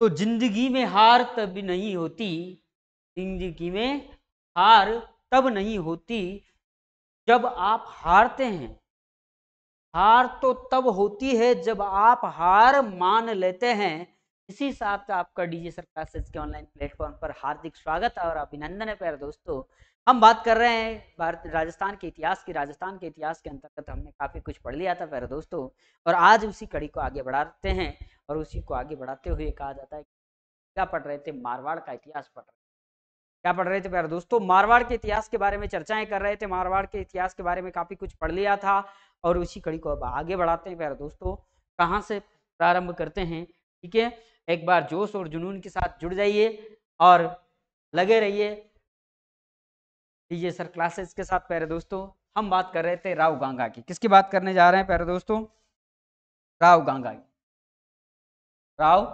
तो जिंदगी में हार तब नहीं होती जिंदगी में हार तब नहीं होती जब आप हारते हैं हार तो तब होती है जब आप हार मान लेते हैं इसी हिसाब से आपका डीजे सर क्लासेस के ऑनलाइन प्लेटफॉर्म पर हार्दिक स्वागत और अभिनंदन है प्यारे दोस्तों हम बात कर रहे हैं भारत राजस्थान के इतिहास की राजस्थान के इतिहास के अंतर्गत हमने काफ़ी कुछ पढ़ लिया था प्यारे दोस्तों और आज उसी कड़ी को आगे बढ़ाते हैं और उसी को आगे बढ़ाते हुए कहा जाता है क्या पढ़ रहे थे मारवाड़ का इतिहास पढ़ रहे क्या पढ़ रहे थे प्यारे दोस्तों मारवाड़ के इतिहास के बारे में चर्चाएं कर रहे थे मारवाड़ के इतिहास के बारे में काफी कुछ पढ़ लिया था और उसी कड़ी को अब आगे बढ़ाते हैं प्यारे दोस्तों कहाँ से प्रारंभ करते हैं ठीक है एक बार जोश और जुनून के साथ जुड़ जाइए और लगे रहिए ये सर क्लासेस के साथ प्यारे दोस्तों हम बात कर रहे थे राव गांगा की किसकी बात करने जा रहे हैं प्यारे दोस्तों राव गांगा की राव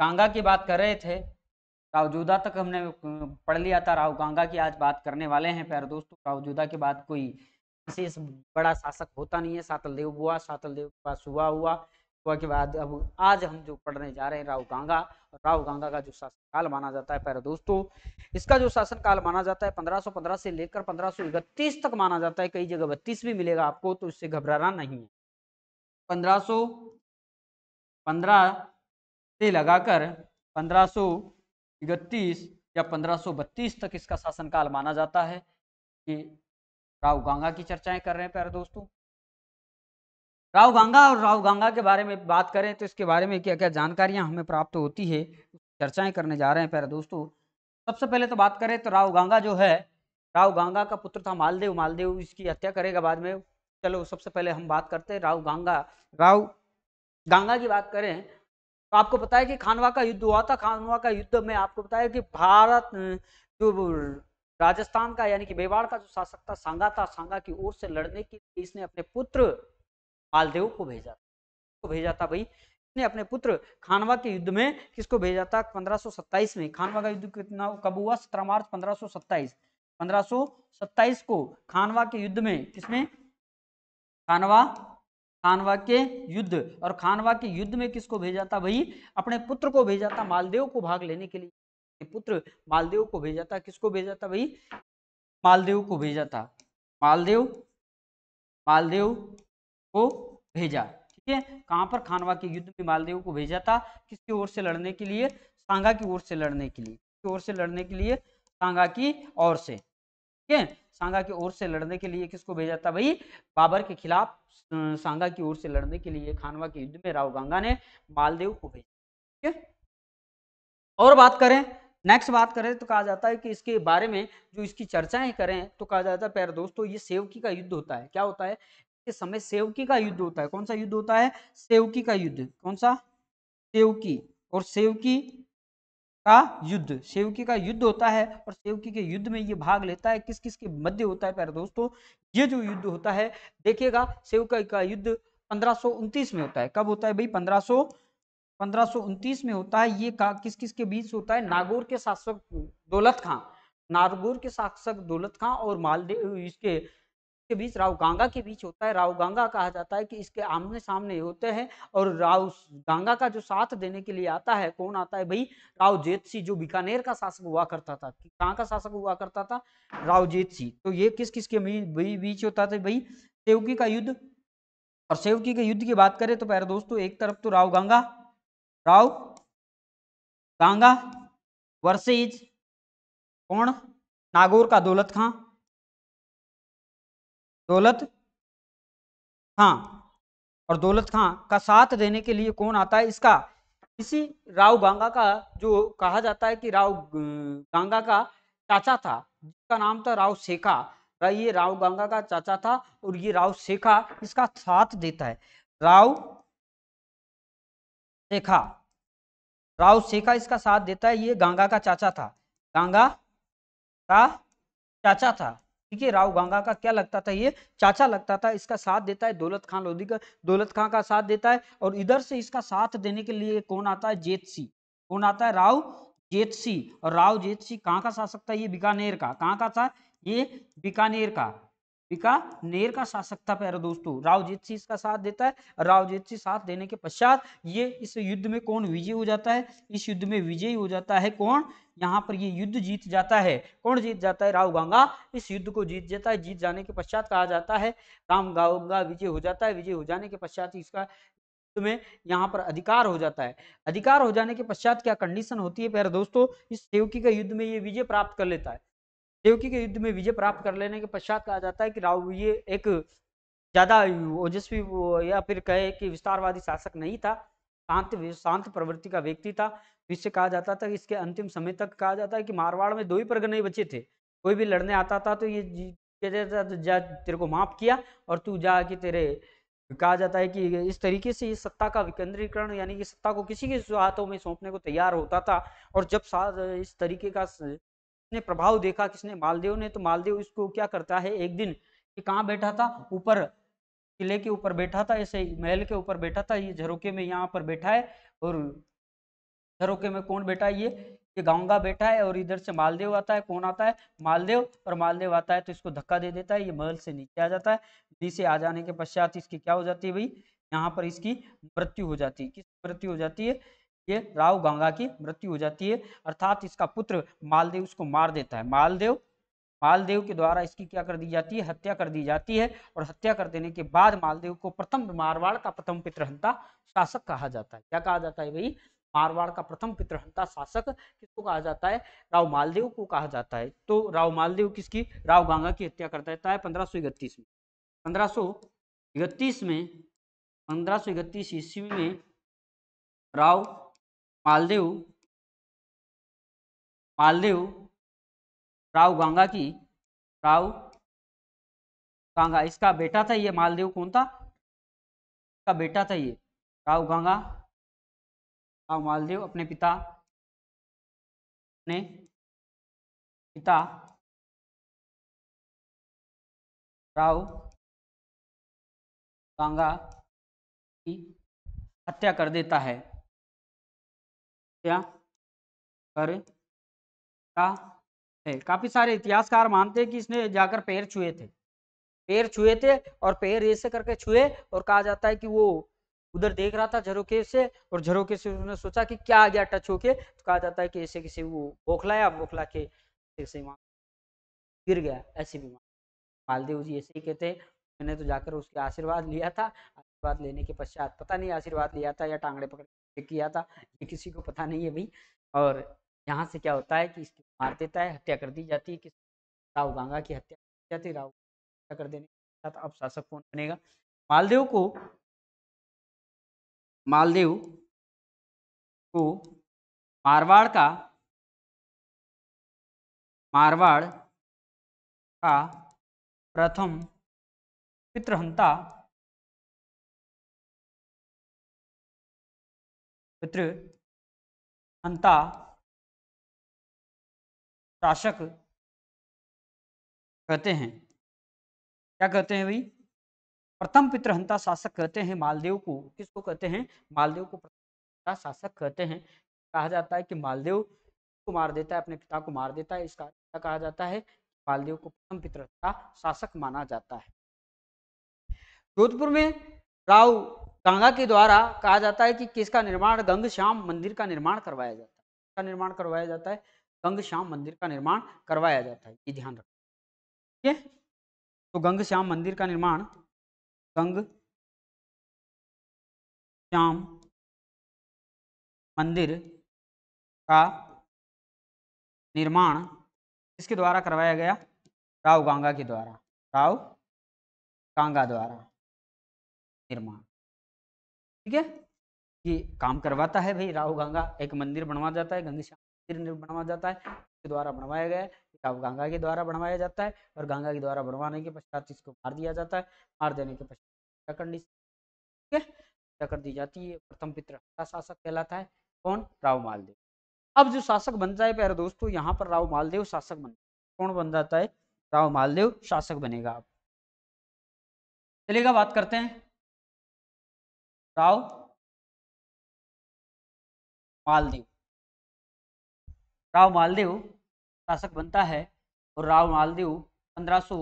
गांगा की बात कर रहे थे रावजूदा तक हमने पढ़ लिया था राव गांगा की आज बात करने वाले हैं प्यारे दोस्तों रावजूदा के बाद कोई विशेष बड़ा शासक होता नहीं है सातलदेव हुआ देव के पास सुबह हुआ सुबह के बाद अब आज हम जो पढ़ने जा रहे हैं राव गांगा राव गांगा का जो शासनकाल माना जाता है प्यारे दोस्तों इसका जो शासनकाल माना जाता है पंद्रह से लेकर पंद्रह तक माना जाता है कई जगह बत्तीस भी मिलेगा आपको तो इससे घबराना नहीं है पंद्रह पंद्रह से लगाकर पंद्रह इकतीस या पंद्रह बत्तीस तक इसका शासनकाल माना जाता है कि राव गंगा की चर्चाएं कर रहे हैं प्यारे दोस्तों राव गांगा और राव गंगा के बारे में बात करें तो इसके बारे में क्या क्या जानकारियां हमें प्राप्त होती है चर्चाएं करने जा रहे हैं प्यारे दोस्तों सबसे पहले तो बात करें तो राव गंगा जो है राव गांगा का पुत्र था मालदेव मालदेव इसकी हत्या करेगा बाद में चलो सबसे पहले हम बात करते हैं राव गांगा राव गंगा की बात करें तो आपको पता है कि खानवा का युद्ध हुआ था खानवा का युद्ध में आपको पता है कि भारत जो राजस्थान का यानी कि मेवाड़ का जो शासक था सांगा था सांगा की ओर से लड़ने के लिए इसने अपने पुत्र मालदेव को भेजा को भेजा था भाई इसने अपने पुत्र खानवा के युद्ध में किसको भेजा था 1527 में खानवा का युद्ध कितना कब हुआ 17 मार्च 1527 1527 को खानवा के युद्ध में किसने खानवा खानवा के युद्ध और खानवा के युद्ध में किसको भेजा था वही अपने पुत्र को भेजा था मालदेव को भाग लेने के लिए पुत्र मालदेव को भेजा था किसको भेजा था वही मालदेव को भेजा था मालदेव मालदेव को भेजा ठीक है कहां पर खानवा के युद्ध में मालदेव को भेजा था किसकी ओर से लड़ने के लिए सांगा की ओर से लड़ने के लिए किसकी ओर से लड़ने के लिए सांगा की ओर से ठीक है सांगा की ओर से लड़ने के लिए किसको भेजा था भाई बाबर के खिलाफ सांगा की ओर से लड़ने के लिए खानवा के युद्ध में राव गंगा ने मालदेव को भेजा ठीक है और बात करें नेक्स्ट बात करें तो कहा जाता है कि इसके बारे में जो इसकी चर्चाएं करें तो कहा जाता है प्यारे दोस्तों ये सेवकी का युद्ध होता है क्या होता है इसके समय सेवकी का युद्ध होता है कौन सा युद्ध होता है सेवकी का युद्ध कौन सा सेवकी और सेवकी का युद्ध सेवकी का युद्ध होता है और सेवकी के युद्ध में ये भाग लेता है किस किस के मध्य होता है प्यारे दोस्तों ये जो युद्ध होता है देखिएगा सेवकी का युद्ध पंद्रह में होता है कब होता है भाई पंद्रह पंद्रह में होता है ये का किस किस के बीच होता है नागौर के शासक दौलत खां नागौर के शासक दौलत खां और मालदेव इसके के बीच राव गंगा के बीच होता है राव गंगा कहा जाता है कि इसके आमने सामने होते हैं और राव गंगा का जो साथ देने के लिए आता है कौन आता है भाई राव जेत सिंह जो बीकानेर का शासक हुआ करता था कहाँ का शासक हुआ करता था राव जेत सिंह तो ये किस किस के बीच होता था भाई सेवकी का युद्ध और सेवकी के युद्ध की बात करें तो पहले दोस्तों एक तरफ तो राव गंगा राव गंगा वर्सेज कौन नागौर का दौलत खां दौलत खां हाँ। और दौलत खां का साथ देने के लिए कौन आता है इसका इसी राव गांगा का जो कहा जाता है कि राव गांगा का चाचा था जिसका नाम था राव शेखा ये राव गांगा का चाचा था और ये राव शेखा इसका साथ देता है राव शेखा राव शेखा इसका साथ देता है ये गांगा का चाचा था गांगा का चाचा था है राव गंगा का क्या लगता था ये चाचा लगता था इसका साथ देता है दौलत खान लोधी का दौलत खान का साथ देता है और इधर से इसका साथ देने के लिए कौन आता है जेत सी कौन आता है राव जेत सी और राव जेत सिंह कहाँ का शासक था ये बीकानेर का कहाँ का था ये बीकानेर का बीकानेर का शासक था प्यारे दोस्तों रावजीत सिंह इसका साथ देता है रावजीत सिंह साथ देने के पश्चात ये इस युद्ध में कौन विजयी हो जाता है इस युद्ध में विजयी हो जाता है कौन यहाँ पर ये युद्ध जीत जाता है कौन जीत जाता है राव गंगा इस युद्ध को जीत जाता है जीत जाने के पश्चात कहा जाता है राम गंगा विजय हो जाता है विजय हो जाने के पश्चात इसका में यहाँ पर अधिकार हो जाता है अधिकार हो जाने के पश्चात क्या कंडीशन होती है प्यारे दोस्तों इस सेवकी का युद्ध में ये विजय प्राप्त कर लेता है देवकी के युद्ध में विजय प्राप्त कर लेने के पश्चात कहा जाता है कि राव ये एक ज़्यादा ओजस्वी या फिर कहे कि विस्तारवादी शासक नहीं था शांत शांत प्रवृत्ति का व्यक्ति था इससे कहा जाता था इसके अंतिम समय तक कहा जाता है कि मारवाड़ में दो ही परगने बचे थे कोई भी लड़ने आता था तो ये कहता था तो जा तेरे को माफ किया और तू जा कि तेरे कहा जाता है कि इस तरीके से इस सत्ता का विकेंद्रीकरण यानी कि सत्ता को किसी के हाथों में सौंपने को तैयार होता था और जब इस तरीके का ने प्रभाव देखा किसने मालदेव ने तो मालदेव इसको क्या करता है एक दिन कि कहाँ बैठा था ऊपर किले के ऊपर बैठा था ऐसे महल के ऊपर बैठा था ये झरोके में यहाँ पर बैठा है और झरोके में कौन बैठा है ये ये गांगा बैठा है और इधर से मालदेव आता है कौन आता है मालदेव और मालदेव आता है तो इसको धक्का दे देता है ये महल से नीचे आ जाता है नीचे आ जाने के पश्चात इसकी क्या हो जाती है भाई यहाँ पर इसकी मृत्यु हो जाती है किस मृत्यु हो जाती है ये राव गंगा की मृत्यु हो जाती है अर्थात इसका पुत्र मालदेव उसको मार देता है मालदेव मालदेव के द्वारा इसकी क्या कर दी जाती है हत्या कर दी जाती है और हत्या कर देने के बाद मालदेव को प्रथम मारवाड़ का प्रथम पितृहंता शासक कहा जाता है क्या कहा जाता है भाई मारवाड़ का प्रथम पितृहंता शासक किसको कहा जाता है राव मालदेव को कहा जाता है तो राव मालदेव किसकी राव गंगा की हत्या कर देता है पंद्रह में पंद्रह में पंद्रह ईस्वी में राव मालदेव मालदेव राव गंगा की राव गंगा इसका बेटा था ये मालदेव कौन था इसका बेटा था ये राव गंगा राव मालदेव अपने पिता ने पिता राव गंगा की हत्या कर देता है क्या का है काफी सारे इतिहासकार मानते हैं कि इसने जाकर पैर छुए थे पैर छुए थे और पैर ऐसे करके छुए और कहा जाता है कि वो उधर देख रहा था झरोके से और झरोके से उसने सोचा कि क्या आ गया टच होके तो कहा जाता है कि ऐसे किसी वो बौखलाया बोखला के ऐसे वहां गिर गया ऐसी बीमार मालदेव जी ऐसे ही कहते मैंने तो जाकर उसके आशीर्वाद लिया था आशीर्वाद लेने के पश्चात पता नहीं आशीर्वाद लिया था या टांगड़े पकड़ किया था ये किसी को पता नहीं है भाई और यहाँ से क्या होता है कि इसको मार देता है हत्या कर दी जाती है किस राव गांगा की हत्या की जाती राव हत्या कर देने के साथ अब शासक कौन बनेगा मालदेव को मालदेव को मारवाड़ का मारवाड़ का प्रथम पितृहंता पितृ अंता शासक कहते हैं क्या कहते हैं भाई प्रथम पितृहंता शासक कहते हैं मालदेव को किसको कहते हैं मालदेव को प्रथम शासक कहते हैं कहा जाता है कि मालदेव को मार देता है अपने पिता को मार देता है इसका कहा जाता है मालदेव को प्रथम पितृहता शासक माना जाता है जोधपुर में राव कांगा के द्वारा कहा जाता है कि किसका निर्माण गंग श्याम मंदिर का निर्माण करवाया जाता है किसका निर्माण करवाया जाता है श्याम मंदिर का निर्माण करवाया जाता है ये ध्यान रखें ठीक है तो श्याम मंदिर का निर्माण गंग श्याम मंदिर का निर्माण किसके द्वारा करवाया गया राव गांगा के द्वारा राव गांगा द्वारा निर्माण ठीक है ये काम करवाता है भाई राहु गंगा एक मंदिर बनवा जाता है गंगेश्याम मंदिर बनवा जाता है उसके द्वारा बनवाया गया है राहु गंगा के द्वारा बनवाया जाता है और गंगा के द्वारा बनवाने के पश्चात इसको मार दिया जाता है मार देने के पश्चात कंडीशन ठीक है कर दी जाती है प्रथम पित्र शासक कहलाता है कौन राव मालदेव अब जो शासक बन जाए प्यारे दोस्तों यहाँ पर राव मालदेव शासक बन कौन बन जाता है राव मालदेव शासक बनेगा आप चलेगा बात करते हैं राव मालदेव राव मालदेव शासक बनता है और राव मालदेव पंद्रह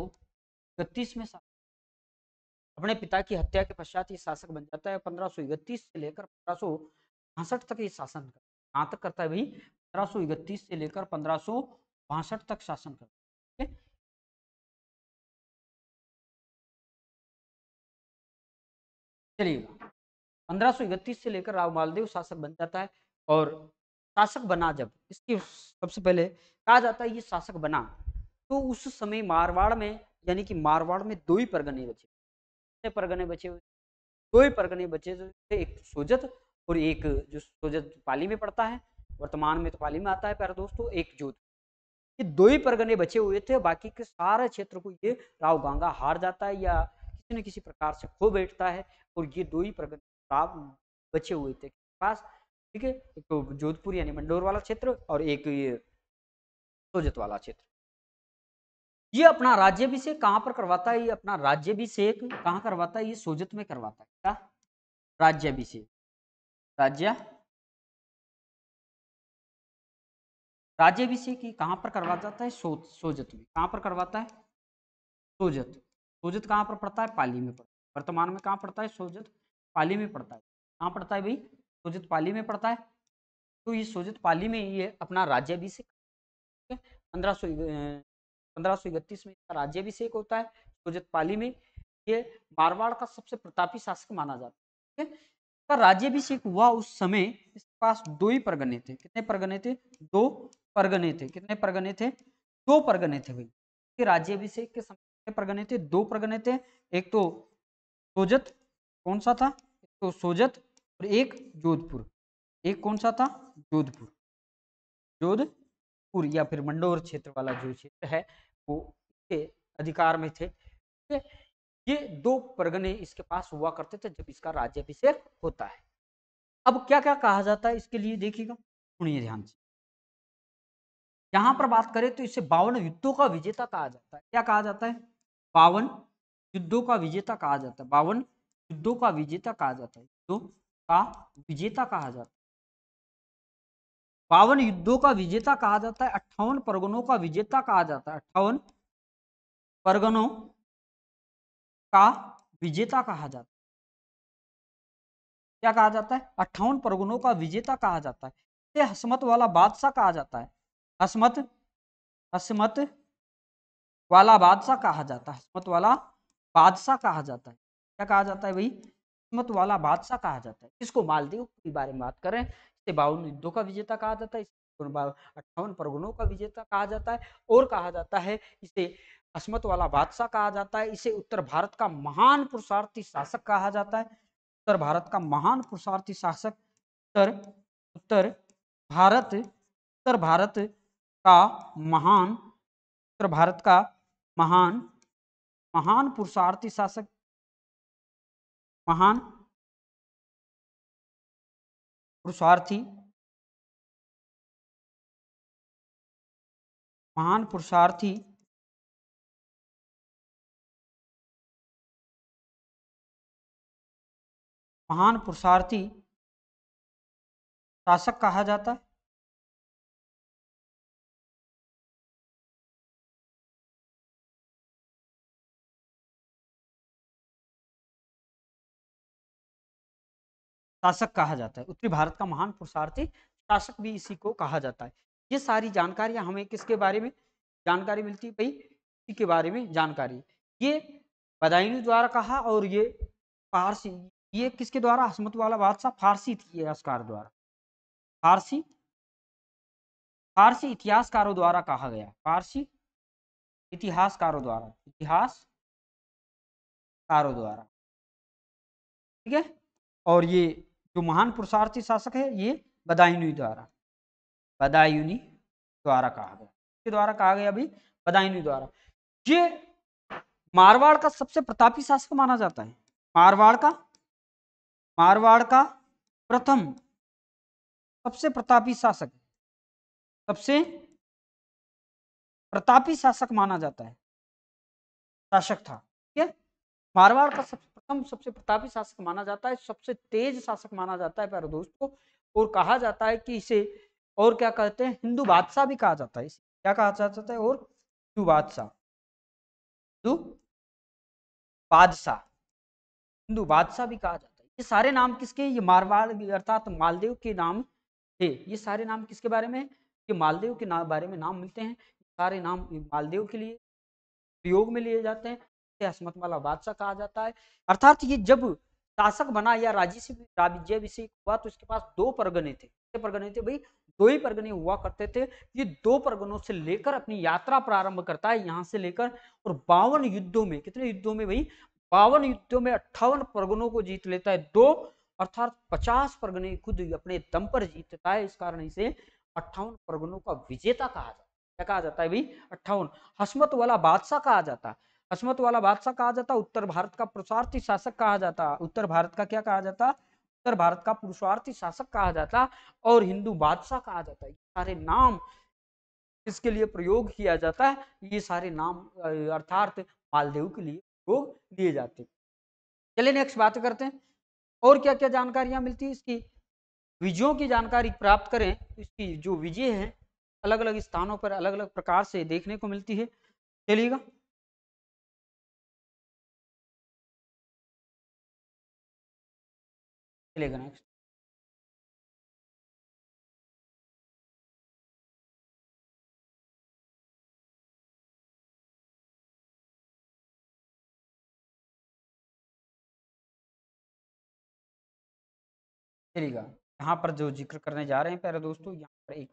में अपने पिता की हत्या के पश्चात ये शासक बन जाता है पंद्रह से लेकर पंद्रह तक ये शासन करता है तक करता है भाई पंद्रह से लेकर पंद्रह तक शासन करता है चलिएगा पंद्रह से लेकर राव मालदेव शासक बन जाता है और शासक बना जब इसकी सबसे पहले कहा जाता है ये शासक बना तो उस समय मारवाड़ में यानी कि मारवाड़ में दो ही परगने बचे कितने परगने बचे हुए दो ही परगने बचे जो एक सोजत और एक जो सोजत पाली में पड़ता है वर्तमान में तो पाली में आता है प्यारे दोस्तों एक जोत ये दो ही परगने बचे हुए थे बाकी के सारे क्षेत्र को ये राव गांगा हार जाता है या किसी न किसी प्रकार से खो बैठता है और ये दो ही परगने आप बचे हुए थे पास ठीक है एक तो जोधपुर यानी मंडोर वाला क्षेत्र और एक ये सोजत वाला क्षेत्र ये अपना राज्यभिषेक कहाँ पर करवाता है ये अपना राज्यभिषेक कहाँ करवाता है ये सोजत में करवाता है क्या राज्याभिषेक राज्य राज्याभिषेक ये कहाँ पर करवा जाता है सो, सोजत में कहाँ पर करवाता है सोजत सोजत कहाँ पर पड़ता है पाली में पड़ता है वर्तमान में कहाँ पड़ता है सोजत पाली में पड़ता है कहाँ पड़ता है भाई सोजित पाली में पड़ता है तो ये सोजित पाली में ये अपना राज्याभिषेक पंद्रह सौ पंद्रह सौ इकतीस में इसका राज्याभिषेक होता है सोजित पाली में ये मारवाड़ का सबसे प्रतापी शासक माना जाता है इसका राज्याभिषेक हुआ उस समय इसके पास दो ही परगने थे कितने परगने थे दो परगने थे कितने परगने थे दो परगने थे भाई राज्याभिषेक के समय परगने थे दो परगने थे एक तो सोजत कौन सा था तो सोजत और एक जोधपुर एक कौन सा था जोधपुर जोधपुर या फिर मंडोर क्षेत्र वाला जो क्षेत्र है वो इसके अधिकार में थे ये दो परगने इसके पास हुआ करते थे जब इसका राज्यभिषेक होता है अब क्या क्या कहा जाता है इसके लिए देखिएगा सुनिए ध्यान से यहां पर बात करें तो इसे बावन युद्धों का विजेता कहा जाता है क्या कहा जाता है बावन युद्धों का विजेता कहा जाता है बावन युद्धों का विजेता कहा जाता है युद्धों का विजेता कहा जाता है बावन युद्धों का विजेता कहा जाता है अट्ठावन परगनों का विजेता कहा जाता है अट्ठावन परगनों का विजेता कहा जाता है क्या कहा जाता है अट्ठावन परगनों का विजेता कहा जाता है हसमत वाला बादशाह कहा जाता है हसमत हसमत वाला बादशाह कहा जाता है हसमत वाला बादशाह कहा जाता है क्या कहा जाता है भाई हिम्मत वाला बादशाह कहा जाता है इसको मालदेव के बारे में बात करें इसे बावन युद्धों का विजेता कहा जाता है अट्ठावन परगुणों का विजेता कहा जाता है और कहा जाता है इसे असमत वाला बादशाह कहा जाता है इसे उत्तर भारत का महान पुरुषार्थी शासक कहा जाता है उत्तर भारत का महान पुरुषार्थी शासक उत्तर उत्तर भारत उत्तर भारत का महान उत्तर भारत का महान महान पुरुषार्थी शासक महान पुरुषार्थी महान पुरुषार्थी महान पुरुषार्थी शासक कहा जाता है शासक कहा जाता है उत्तरी भारत का महान पुरुषार्थी शासक भी इसी को कहा जाता है ये सारी जानकारियां हमें किसके बारे में जानकारी मिलती है भाई इसी के बारे में जानकारी ये बदायूं द्वारा कहा और ये फारसी ये किसके द्वारा हसमत वाला बादशाह फारसी इतिहासकार द्वारा फारसी फारसी इतिहासकारों द्वारा कहा गया फारसी इतिहासकारों द्वारा इतिहासकारों द्वारा ठीक है और ये जो महान पुरुषार्थी शासक है ये बदायूनी द्वारा बदायूनी द्वारा कहा गया के द्वारा कहा गया अभी बदायूनी द्वारा ये मारवाड़ का सबसे प्रतापी शासक माना जाता है मारवाड़ का मारवाड़ का प्रथम सबसे प्रतापी शासक सबसे प्रतापी शासक माना जाता है शासक था ठीक है मारवाड़ का सबसे शासकम सबसे प्रतापी शासक माना जाता है सबसे तेज शासक माना जाता है प्यारे दोस्तों और कहा जाता है कि इसे और क्या कहते हैं हिंदू बादशाह भी कहा जाता है इसे क्या कहा जाता है और हिंदू बादशाह हिंदू बादशाह हिंदू बादशाह भी कहा जाता है ये सारे नाम किसके ये मारवाड़ अर्थात मालदेव के नाम थे ये सारे नाम किसके बारे में ये मालदेव के नाम बारे में नाम मिलते हैं सारे नाम मालदेव के लिए प्रयोग में लिए जाते हैं हसमत वाला बादशाह कहा जाता है अर्थात ये जब शासक बना या राज्य राज्य अभिषेक हुआ तो इसके पास दो परगने थे परगने थे भाई दो ही परगने हुआ करते थे ये दो परगनों से लेकर अपनी यात्रा प्रारंभ करता है यहाँ से लेकर और बावन युद्धों में कितने युद्धों में भाई बावन युद्धों में अट्ठावन परगनों को जीत लेता है दो अर्थात पचास परगने खुद अपने दम पर जीतता है इस कारण इसे अट्ठावन परगनों का विजेता कहा जाता है क्या कहा जाता है भाई अट्ठावन हसमत वाला बादशाह कहा जाता है असमत वाला बादशाह कहा जाता उत्तर भारत का पुरुषार्थी शासक कहा जाता उत्तर भारत का क्या कहा जाता उत्तर भारत का पुरुषार्थी शासक कहा जाता और हिंदू बादशाह कहा जाता है सारे नाम इसके लिए प्रयोग किया जाता है ये सारे नाम अर्थात मालदेव के लिए प्रयोग दिए जाते चले चलिए नेक्स्ट बात करते हैं और क्या क्या जानकारियां मिलती है इसकी विजयों की जानकारी प्राप्त करें तो इसकी जो विजय है अलग अलग स्थानों पर अलग अलग प्रकार से देखने को मिलती है चलिएगा चलेगा नेक्स्ट चलेगा यहाँ पर जो जिक्र करने जा रहे हैं प्यारे दोस्तों यहाँ पर एक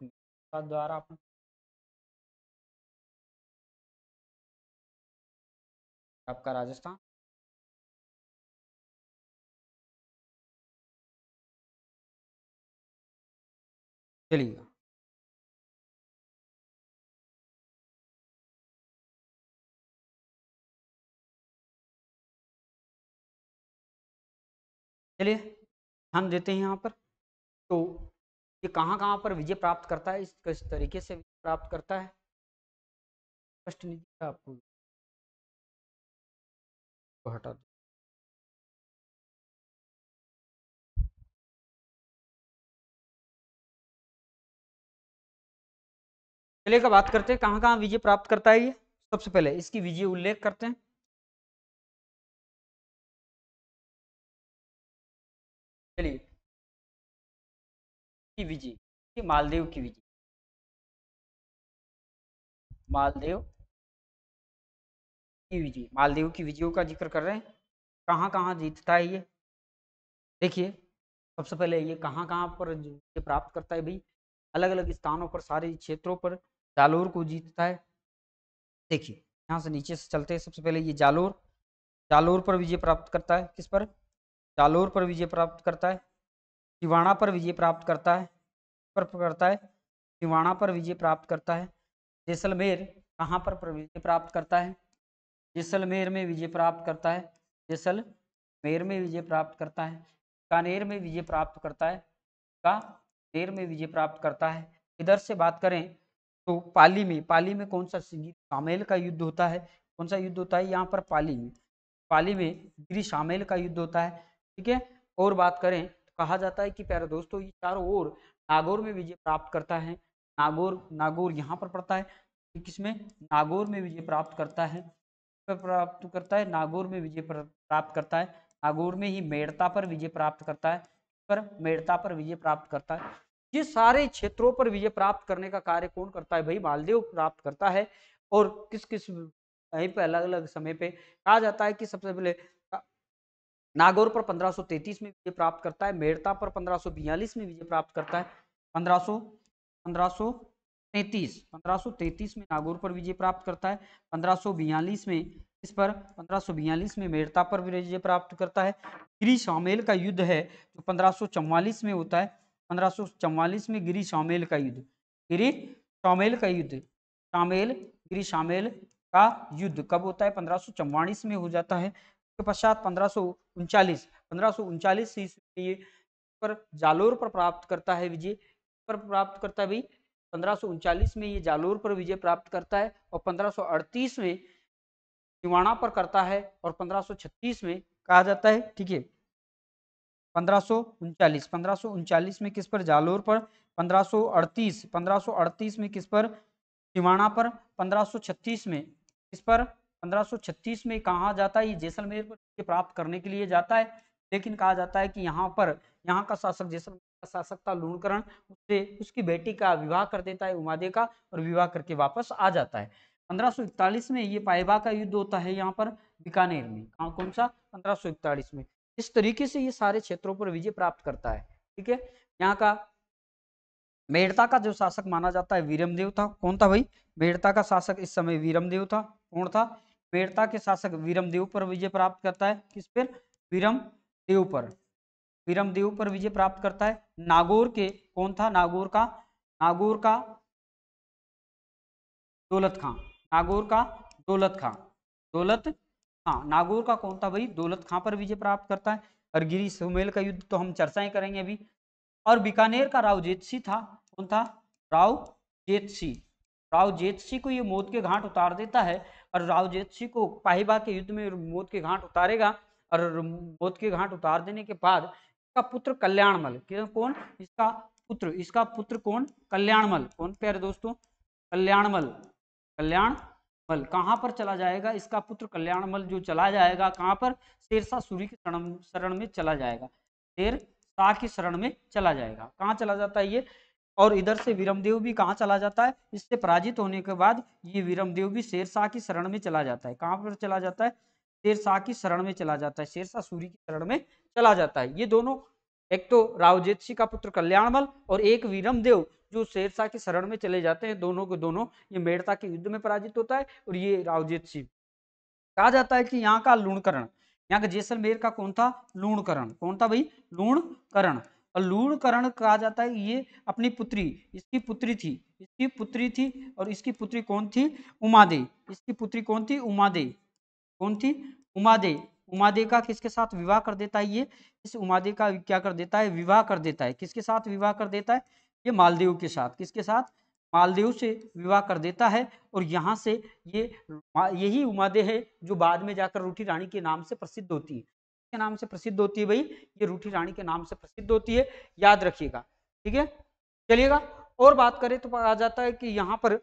द्वारा आपने आपका राजस्थान चलिए चलिए ध्यान देते हैं यहाँ पर तो ये कहाँ कहाँ पर विजय प्राप्त करता है इस किस तरीके से प्राप्त करता है स्पष्ट नहीं आपको हटा दो पहले का बात करते हैं कहाँ कहाँ विजय प्राप्त करता है ये सबसे पहले इसकी विजय उल्लेख करते हैं चलिए की विजय मालदेव की विजय मालदेव की विजय मालदेव की विजयों का जिक्र कर रहे हैं कहाँ कहाँ जीतता है ये देखिए सबसे पहले ये कहाँ कहाँ पर प्राप्त करता है भाई अलग अलग स्थानों पर सारे क्षेत्रों पर जालोर को जीतता है देखिए यहाँ से नीचे से चलते हैं सबसे पहले ये जालोर जालोर पर विजय प्राप्त करता है किस पर जालोर पर विजय प्राप्त करता है तिवाणा पर विजय प्राप्त करता है पर करता है तिवाणा पर विजय प्राप्त करता है जैसलमेर कहाँ पर विजय प्राप्त करता है जैसलमेर में विजय प्राप्त करता है जैसलमेर में विजय प्राप्त करता है कानेर में विजय प्राप्त करता है का नेर में विजय प्राप्त करता है इधर से बात करें तो पाली में पाली में कौन सा शामेल का युद्ध होता है कौन सा युद्ध होता है यहाँ पर पाली में पाली में गिरी शामेल का युद्ध होता है ठीक है और बात करें कहा जाता है कि प्यारे दोस्तों ये चारों ओर नागौर में विजय प्राप्त करता है नागौर नागौर यहाँ पर पड़ता है किसमें नागौर में विजय प्राप्त करता है प्राप्त करता है नागौर में विजय प्राप्त करता है नागौर में ही मेड़ता पर विजय प्राप्त करता है पर मेड़ता पर विजय प्राप्त करता है ये सारे क्षेत्रों पर विजय प्राप्त करने का कार्य कौन करता है भाई मालदेव प्राप्त करता है और किस किस पे पर अलग अलग समय पे कहा जाता है कि सबसे पहले नागौर पर 1533 में विजय प्राप्त करता है मेड़ता पर 1542 में विजय प्राप्त करता है 1500 1533 1533 में नागौर पर विजय प्राप्त करता है 1542 में इस पर 1542 में मेड़ता पर विजय प्राप्त करता है गिरी शामेल का युद्ध है जो पंद्रह में होता है 1544 में गिरी शामेल का युद्ध गिरी शामेल का युद्ध शामेल गिरी शामेल का युद्ध कब होता है पंद्रह में हो जाता है उसके पश्चात पंद्रह पंद्रह से पर जालोर पर प्राप्त करता है विजय पर प्राप्त करता है पंद्रह में ये जालोर पर विजय प्राप्त करता है और 1538 में निवाणा पर करता है और 1536 में कहा जाता है ठीक है पंद्रह पंद्रह में किस पर जालोर पर 1538 1538 में किस पर सिवाना पर 1536 में किस पर 1536 में कहा जाता है जैसलमेर पर प्राप्त करने के लिए जाता है लेकिन कहा जाता है कि यहाँ पर यहाँ का शासक जैसलमेर का शासक था लूणकरण उससे उसकी बेटी का विवाह कर देता है उमादे का और विवाह करके वापस आ जाता है 1541 में ये पाइबा का युद्ध होता है यहाँ पर बीकानेर में कौन सा पंद्रह में इस तरीके से ये सारे क्षेत्रों पर विजय प्राप्त करता है ठीक है यहाँ का मेड़ता का जो शासक माना जाता है वीरमदेव था कौन था भाई मेड़ता का शासक इस समय वीरमदेव था कौन था मेड़ता के शासक वीरमदेव पर विजय प्राप्त करता है किस पर वीरम देव पर वीरम देव पर विजय प्राप्त करता है नागौर के कौन था नागौर का नागौर का दौलत खां नागौर का दौलत खां दौलत हाँ नागौर का कौन था भाई दौलत खां पर विजय प्राप्त करता है और गिरी सुमेल का युद्ध तो हम चर्चा ही करेंगे अभी और बीकानेर का राव जेतसी था कौन था राव जेतसी राव जेतसी को ये मौत के घाट उतार देता है और राव जेतसी को पाहिबा के युद्ध में मौत के घाट उतारेगा और मौत के घाट उतार देने के बाद इसका पुत्र कल्याणमल कौन इसका पुत्र इसका पुत्र कौन कल्याणमल कौन प्यारे दोस्तों कल्याणमल कल्याण मल कहाँ पर चला जाएगा इसका पुत्र कल्याण मल जो चला जाएगा कहाँ पर शेरशाह सूरी की शरण शरण में चला जाएगा शेर शाह की शरण में चला जाएगा कहाँ चला जाता है ये और इधर से वीरमदेव भी कहाँ चला जाता है इससे पराजित होने के बाद ये वीरमदेव भी शेरशाह की शरण में चला जाता है कहाँ पर चला जाता है शेरशाह की शरण में चला जाता है शेरशाह सूरी की शरण में चला जाता है ये दोनों एक तो रावजेतसी का पुत्र कल्याणमल और एक वीरमदेव जो शेरशाह के शरण में चले जाते हैं दोनों के दोनों ये मेड़ता के युद्ध में पराजित होता है और ये रावजीत सिंह कहा जाता है कि यहाँ का लूणकरण यहाँ का जैसलमेर का कौन था लूणकरण कौन था भाई लूणकरण और लूणकरण कहा जाता है ये अपनी पुत्री इसकी पुत्री थी इसकी पुत्री थी और इसकी पुत्री कौन थी उमादे इसकी पुत्री कौन थी उमादे कौन थी उमादे उमादे का किसके साथ विवाह कर देता है ये इस उमादे का क्या कर देता है विवाह कर देता है किसके साथ विवाह कर देता है ये मालदीव के साथ किसके साथ मालदीव से विवाह कर देता है और यहाँ से ये यही उमादे है जो बाद में जाकर रूठी रानी के नाम से प्रसिद्ध होती है के नाम से प्रसिद्ध होती है भाई ये रूठी रानी के नाम से प्रसिद्ध होती है याद रखिएगा ठीक है चलिएगा और बात करें तो आ जाता है कि यहाँ पर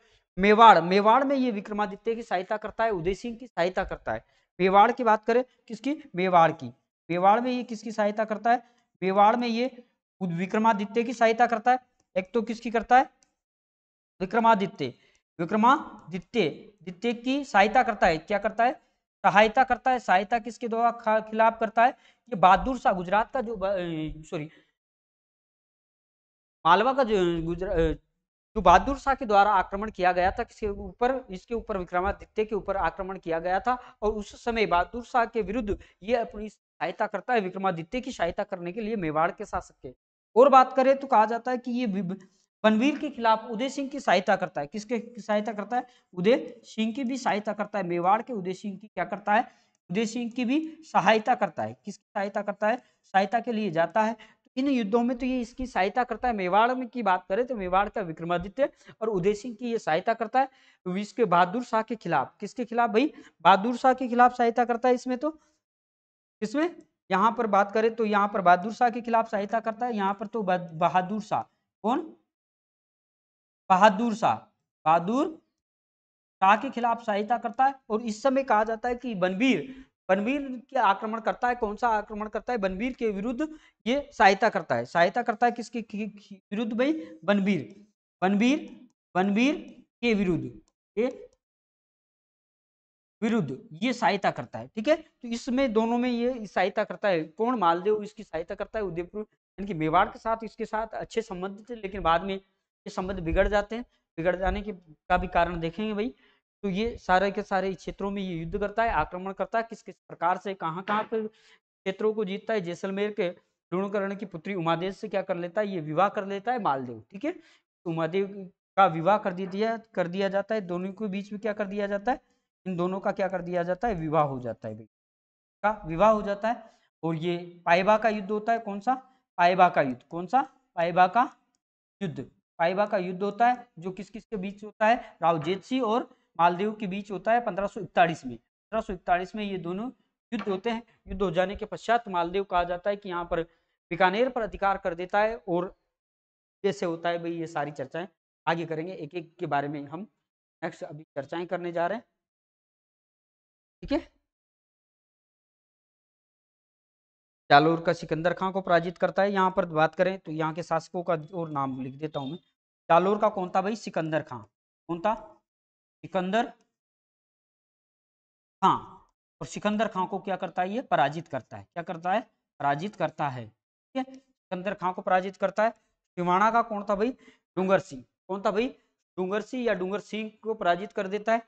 मेवाड़ मेवाड़ में ये विक्रमादित्य की सहायता करता है उदय सिंह की सहायता करता है मेवाड़ की बात करें किसकी मेवाड़ की मेवाड़ में ये किसकी सहायता करता है मेवाड़ में ये विक्रमादित्य की सहायता करता है एक तो किसकी करता है विक्रमादित्य विक्रमादित्य द्वित्य की सहायता करता है क्या करता है सहायता करता है सहायता किसके द्वारा खिलाफ करता है ये बहादुर शाह गुजरात का जो सॉरी मालवा का जो गुजरात जो बहादुर शाह के द्वारा आक्रमण किया गया था किसके ऊपर इसके ऊपर विक्रमादित्य के ऊपर आक्रमण किया गया था और उस समय बहादुर शाह के विरुद्ध ये अपनी सहायता करता है विक्रमादित्य की सहायता करने के लिए मेवाड़ के शासक के और बात करें तो कहा जाता है कि ये बनवीर के खिलाफ उदय सिंह की सहायता करता है किसके सहायता करता है उदय सिंह की भी सहायता करता है मेवाड़ के उदय सिंह की क्या करता है उदय सिंह की भी सहायता करता है किसकी सहायता करता है सहायता के लिए जाता है इन युद्धों में तो ये इसकी सहायता करता है मेवाड़ में की बात करें तो मेवाड़ का विक्रमादित्य और उदय सिंह की ये सहायता करता है इसके बहादुर शाह के खिलाफ किसके खिलाफ भाई बहादुर शाह के खिलाफ सहायता करता है इसमें तो इसमें यहाँ पर बात करें तो यहाँ पर बहादुर शाह के खिलाफ सहायता करता है यहाँ पर तो बहादुर शाह कौन बहादुर शाह बहादुर शाह के खिलाफ सहायता करता है और इस समय कहा जाता है कि बनवीर बनवीर के आक्रमण करता है कौन सा आक्रमण करता है बनवीर के विरुद्ध ये सहायता करता है सहायता करता है किसके विरुद्ध भाई बनवीर बनवीर बनवीर के विरुद्ध ये विरुद्ध ये सहायता करता है ठीक है तो इसमें दोनों में ये सहायता करता है कौन मालदेव इसकी सहायता करता है उदयपुर यानी कि मेवाड़ के साथ इसके साथ अच्छे संबंध थे लेकिन बाद में ये संबंध बिगड़ जाते हैं बिगड़ जाने के का भी कारण देखेंगे भाई तो ये सारे के सारे क्षेत्रों में ये युद्ध करता है आक्रमण करता है किस किस प्रकार से कहाँ कहाँ पर क्षेत्रों को जीतता है जैसलमेर के द्रोणकर्ण की पुत्री उमादेव से क्या कर लेता है ये विवाह कर लेता है मालदेव ठीक है उमादेव का विवाह कर दिया कर दिया जाता है दोनों के बीच में क्या कर दिया जाता है इन दोनों का क्या कर दिया जाता है विवाह हो जाता है का विवाह हो जाता है और ये पाइबा का युद्ध होता है कौन सा पाइबा का युद्ध कौन सा पाइबा का युद्ध पाइबा का युद्ध होता है जो किस किस के बीच होता है राव जेतसी और मालदेव के बीच होता है पंद्रह में पंद्रह में ये दोनों युद्ध होते हैं युद्ध हो जाने के पश्चात मालदेव कहा जाता है कि यहाँ पर बीकानेर पर अधिकार कर देता है और जैसे होता है भाई ये सारी चर्चाएं आगे करेंगे एक एक के बारे में हम नेक्स्ट अभी चर्चाएं करने जा रहे हैं ठीक है जालोर का सिकंदर खां को पराजित करता है यहाँ पर बात करें तो यहाँ के शासकों का और नाम लिख देता हूं मैं जालोर का कौन था भाई सिकंदर खां कौन था सिकंदर खां हाँ, और सिकंदर खां को क्या करता है ये पराजित करता है क्या करता है पराजित करता है ठीक है सिकंदर खां को पराजित करता है शिवाणा का कौन था भाई डूंगर सिंह कौन था भाई डूंगर सिंह या डूंगर सिंह को पराजित कर देता है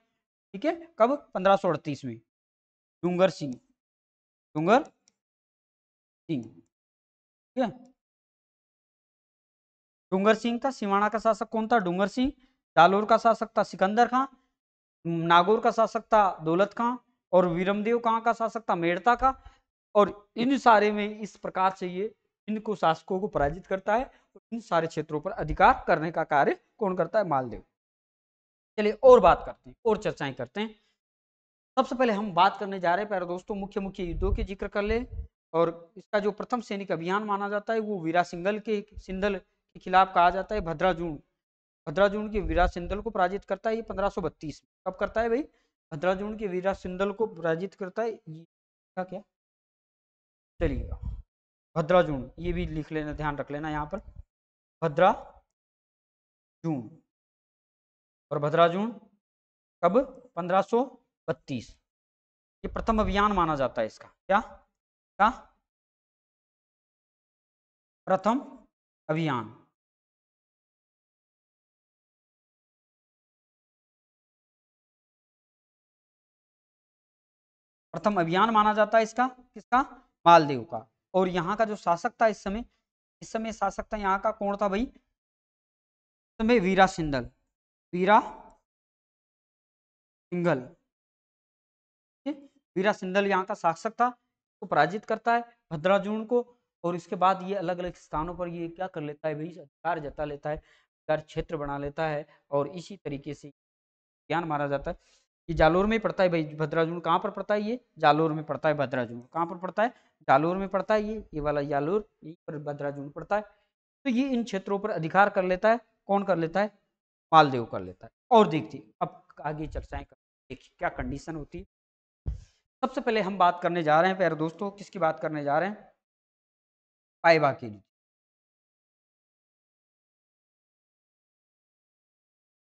ठीक है कब पंद्रह सौ अड़तीस में डूंगर सिंह डूंगर सिंह ठीक है डूंगर सिंह था सिवाना का शासक कौन था डूंगर सिंह जालोर का शासक था सिकंदर खां नागौर का शासक था दौलत खां और वीरमदेव कहाँ का शासक था मेड़ता का और इन सारे में इस प्रकार से ये इनको शासकों को पराजित करता है इन सारे क्षेत्रों पर अधिकार करने का कार्य कौन करता है मालदेव चलिए और बात करते हैं और चर्चाएं करते हैं सबसे पहले हम बात करने जा रहे हैं प्यारे दोस्तों मुख्य मुख्य युद्धों के जिक्र कर ले और इसका जो प्रथम सैनिक अभियान माना जाता है वो वीरा सिंगल के सिंधल के खिलाफ कहा जाता है भद्राजून भद्राजून के वीरा सिंधल को पराजित करता है ये पंद्रह में कब करता है भाई भद्राजून के वीरा सिंधल को पराजित करता है ये क्या चलिए भद्राजून ये भी लिख लेना ध्यान रख लेना यहाँ पर भद्रा जून और भद्राजून कब 1532 ये प्रथम अभियान माना जाता है इसका क्या क्या प्रथम अभियान प्रथम अभियान माना जाता है इसका किसका मालदेव का और यहाँ का जो शासक था इस समय इस समय शासक था यहाँ का कौन था भाई समय वीरा सिंधल वीरा सिंगल वीरा सिंगल यहाँ का शासक था तो पराजित करता है भद्राजुन को और इसके बाद ये अलग अलग स्थानों पर ये क्या कर लेता है भाई अधिकार जता लेता है अधिकार क्षेत्र बना लेता है और इसी तरीके से ज्ञान मारा जाता है ये जालोर में पड़ता है भाई भद्राजुन कहाँ पर पड़ता है ये जालोर में पड़ता है भद्राजुन कहाँ पर पड़ता है जालोर में पड़ता है ये ये वाला जालोर यहीं पर भद्राजुन पड़ता है तो ये इन क्षेत्रों पर अधिकार कर लेता है कौन कर लेता है मालदेव कर लेता है और देखिए अब आगे चर्चाएं कर देखिए क्या कंडीशन होती है सबसे पहले हम बात करने जा रहे हैं प्यारे दोस्तों किसकी बात करने जा रहे हैं पाइबा की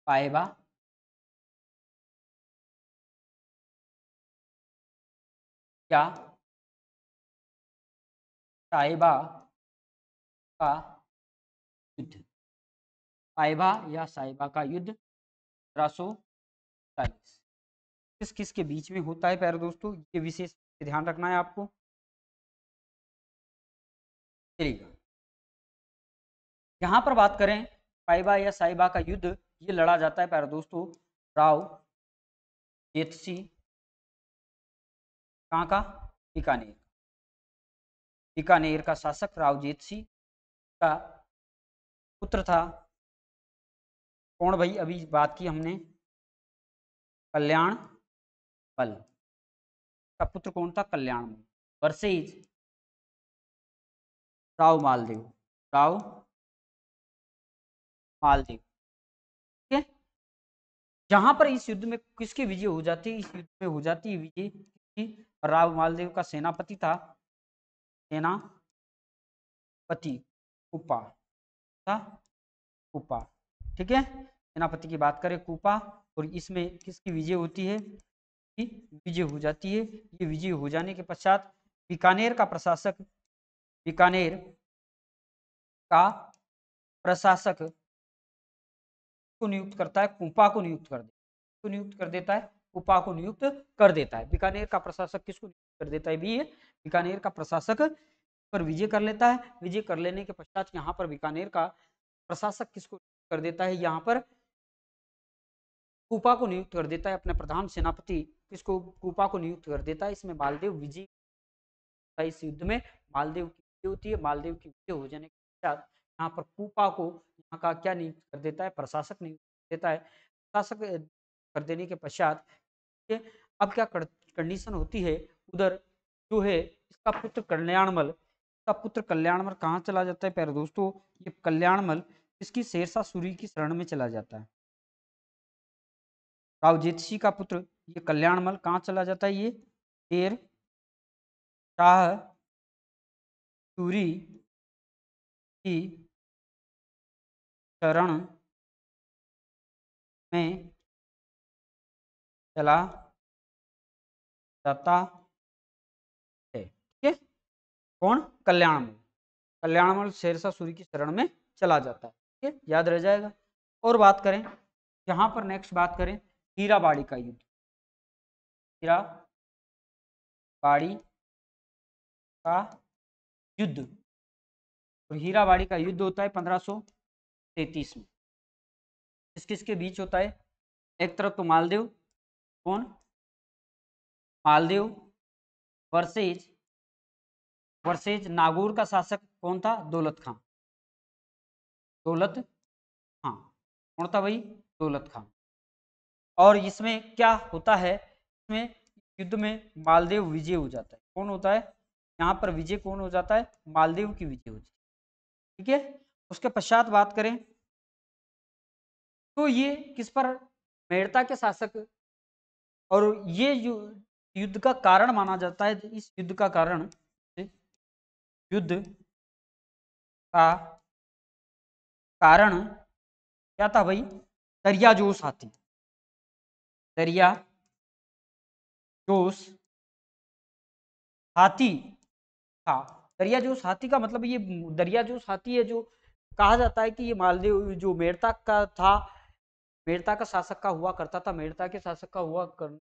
पाइबा क्या साइबा का साइबा या साइबा का युद्ध सत्रह चालीस किस किस के बीच में होता है प्यारे दोस्तों ये विशेष ध्यान रखना है आपको यहां पर बात करें साइबा या साइबा का युद्ध ये लड़ा जाता है प्यारे दोस्तों राव जेतसी कहाँ का बीकानेर बीकानेर का शासक राव जेतसी का पुत्र था कौन भाई अभी बात की हमने कल्याण बल का पुत्र कौन था कल्याण वर्सेज राव मालदेव राव मालदेव ठीक है जहां पर इस युद्ध में किसकी विजय हो जाती इस युद्ध में हो जाती है विजय राव मालदेव का सेनापति था सेनापति उपा था उपा ठीक है सेनापति की बात करें कूपा और इसमें किसकी विजय होती है विजय हो जाती है ये विजय हो जाने के पश्चात बीकानेर का प्रशासक बीकानेर का प्रशासक को नियुक्त करता है कुपा को नियुक्त कर देता है को नियुक्त कर देता है कुपा को नियुक्त कर देता है बीकानेर का प्रशासक किसको नियुक्त कर देता है भी है बीकानेर का प्रशासक पर विजय कर लेता है विजय कर लेने के पश्चात यहाँ पर बीकानेर का प्रशासक किसको कर देता है यहाँ पर कूपा को नियुक्त कर देता है अपने प्रधान सेनापति किसको कूपा को नियुक्त कर देता है इसमें बालदेव विजय इस युद्ध में बालदेव की विजय होती है बालदेव की विजय हो जाने के बाद यहाँ पर कूपा को यहाँ का क्या नियुक्त कर देता है प्रशासक नियुक्त कर देता है प्रशासक कर देने के पश्चात अब क्या कंडीशन होती है उधर जो है इसका पुत्र कल्याणमल इसका पुत्र कल्याणमल कहाँ चला जाता है प्यारे दोस्तों ये कल्याणमल इसकी शेरशाह सूरी की शरण में चला जाता है राव जेतसी का पुत्र ये कल्याणमल कहाँ चला जाता है ये शेर शाह सूरी की शरण में चला जाता है ठीक है कौन कल्याणमल कल्याणमल शेरशाह सूरी की शरण में चला जाता है है याद रह जाएगा और बात करें यहाँ पर नेक्स्ट बात करें हीराबाड़ी का युद्ध हीरा बाड़ी का युद्ध तो हीराबाड़ी का युद्ध होता है पंद्रह में किस किसके बीच होता है एक तरफ तो मालदेव कौन मालदेव वर्सेज वर्सेज नागौर का शासक कौन था दौलत खान दौलत खां कौन था भाई दौलत खां और इसमें क्या होता है इसमें युद्ध में मालदेव विजय हो जाता है कौन होता है यहाँ पर विजय कौन हो जाता है मालदेव की विजय हो जाती है ठीक है उसके पश्चात बात करें तो ये किस पर मेड़ता के शासक और ये युद्ध का कारण माना जाता है इस युद्ध का कारण युद्ध का कारण क्या था भाई दरिया जोश हाथी दरिया जोश हाथी था दरिया जोश हाथी का मतलब ये दरिया जोश हाथी है जो कहा जाता है कि ये मालदेव जो मेड़ता का था मेड़ता का शासक का हुआ करता था मेड़ता के शासक का हुआ कर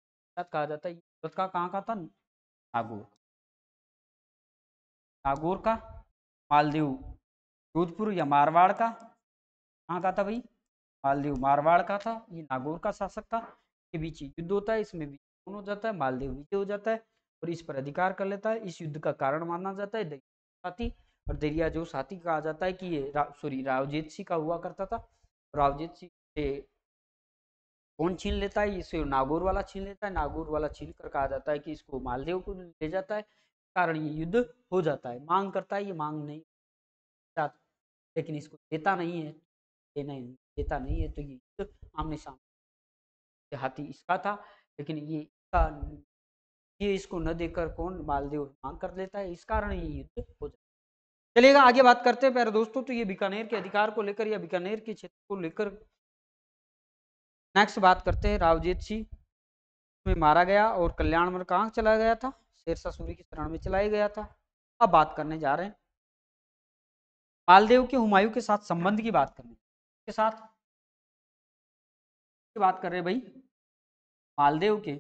कहा जाता है तो का कहाँ का था नागौर नागौर का मालदेव जोधपुर या मारवाड़ का कहाँ का था भाई मालदेव मारवाड़ का था ये नागौर का शासक था के बीच युद्ध होता है इसमें कौन हो जाता है मालदेव विजय हो जाता है और इस पर अधिकार कर लेता है इस युद्ध का कारण माना जाता है साथी और दरिया जो साथी कहा जाता है कि ये रा, सॉरी रावजीत सिंह का हुआ करता था रावजीत सिंह से कौन छीन लेता है इसे नागौर वाला छीन लेता है नागौर वाला छीन कर कहा जाता है कि इसको मालदेव को ले जाता है कारण ये युद्ध हो जाता है मांग करता है ये मांग नहीं लेकिन इसको देता नहीं है देना देता नहीं है तो ये युद्ध आमने सामने हाथी इसका था लेकिन ये इसका ये इसको न देकर कौन मालदेव मांग कर लेता है इस कारण ये युद्ध हो जाता है आगे बात करते हैं प्यारे दोस्तों तो ये बीकानेर के अधिकार को लेकर या बीकानेर के क्षेत्र को लेकर नेक्स्ट बात करते हैं रावजीत सिंह में मारा गया और कल्याण मर कहाँ चला गया था शेरशाह सूरी की शरण में चलाया गया था अब बात करने जा रहे हैं मालदेव के हुमायूं के साथ संबंध की बात करने के साथ की बात कर रहे भाई मालदेव के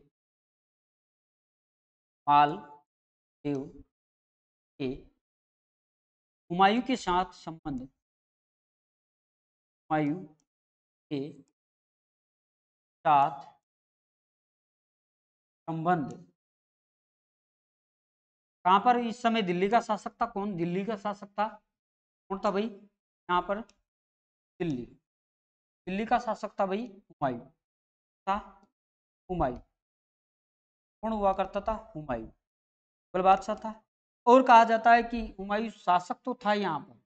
मालदेव के हुमायूं के साथ संबंध हुमायूं के साथ संबंध कहां पर इस समय दिल्ली का शासक था कौन दिल्ली का शासक था कौन था भाई यहाँ पर दिल्ली दिल्ली का शासक था भाई हुमायूं था हुमायूं कौन हुआ करता था हुमायूं बल बादशाह था और कहा जाता है कि हुमायूं शासक तो था यहाँ पर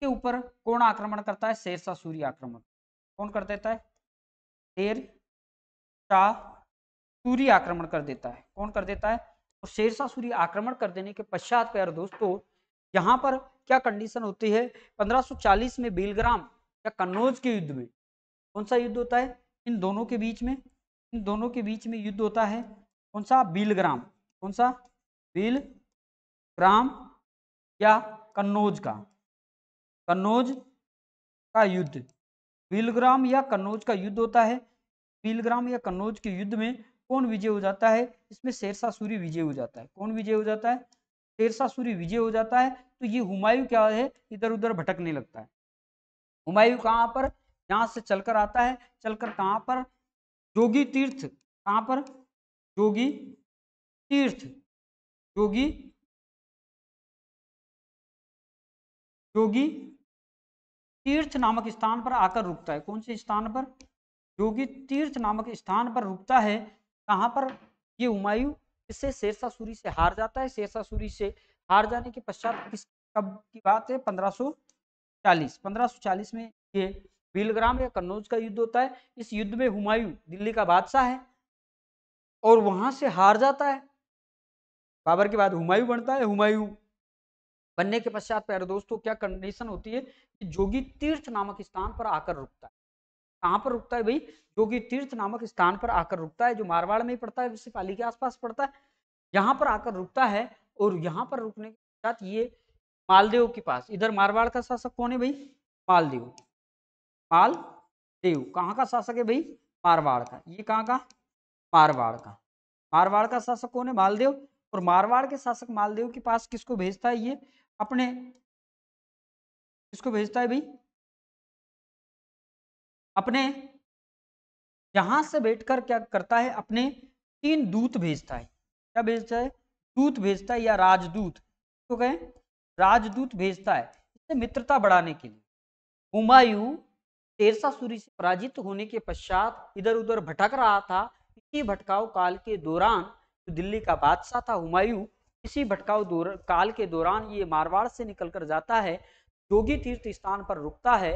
के ऊपर कौन आक्रमण करता है शेरशाह सूरी आक्रमण कौन कर देता है शेर शाह सूरी आक्रमण कर देता है कौन कर देता है और तो शेरशाह सूरी आक्रमण कर देने के पश्चात प्यारे दोस्तों यहाँ पर क्या कंडीशन होती है 1540 में बेलग्राम या कन्नौज के युद्ध में कौन सा युद्ध होता है इन दोनों के बीच में इन दोनों के बीच में युद्ध होता है कौन सा बिलग्राम कौन सा बिल ग्राम या कन्नौज का कन्नौज का युद्ध बिलग्राम या कन्नौज का युद्ध होता है बिलग्राम या कन्नौज के युद्ध में कौन विजय हो जाता है इसमें शेरशाह सूरी विजय हो जाता है कौन विजय हो जाता है शेरशाह सूरी विजय हो जाता है तो ये हुमायूं क्या है इधर उधर भटकने लगता है हुमायूं कहाँ पर यहाँ से चलकर आता है चलकर कहाँ पर जोगी तीर्थ कहाँ पर जोगी तीर्थ जोगी जोगी तीर्थ नामक स्थान पर आकर रुकता है कौन से स्थान पर जोगी तीर्थ नामक स्थान पर रुकता है कहाँ पर ये हुमायूं इससे शेरशाह सूरी से हार जाता है शेरशाह सूरी से हार जाने के पश्चात किस कब की बात है पंद्रह चालीस पंद्रह चालीस में ये बिलग्राम या कन्नौज का युद्ध होता है इस युद्ध में हुमायूं दिल्ली का बादशाह है और वहां से हार जाता है बाबर के बाद हुमायूं बनता है हुमायूं बनने के पश्चात प्यारे दोस्तों क्या कंडीशन होती है कि जोगी तीर्थ नामक स्थान पर आकर रुकता है कहाँ पर रुकता है भाई जोगी तीर्थ नामक स्थान पर आकर रुकता है जो मारवाड़ में ही पड़ता है विश्वपाली के आसपास पड़ता है यहाँ पर आकर रुकता है और यहाँ पर रुकने के साथ ये मालदेव के पास इधर मारवाड़ का शासक कौन है भाई मालदेव मालदेव कहाँ का शासक है भाई मारवाड़ का ये कहाँ का मारवाड़ का मारवाड़ का शासक कौन है मालदेव और मारवाड़ के शासक मालदेव के पास किसको भेजता है ये अपने किसको भेजता है भाई अपने यहां से बैठकर क्या करता है अपने तीन दूत भेजता है क्या भेजता है दूत भेजता है या राजदूत तो कहें राजदूत भेजता है इससे मित्रता बढ़ाने के लिए हुमायूं तेरसा सूरी से पराजित होने के पश्चात इधर उधर भटक रहा था इसी भटकाव काल के दौरान जो दिल्ली का बादशाह था हुमायूं इसी भटकाव काल के दौरान ये मारवाड़ से निकलकर जाता है जोगी तीर्थ स्थान पर रुकता है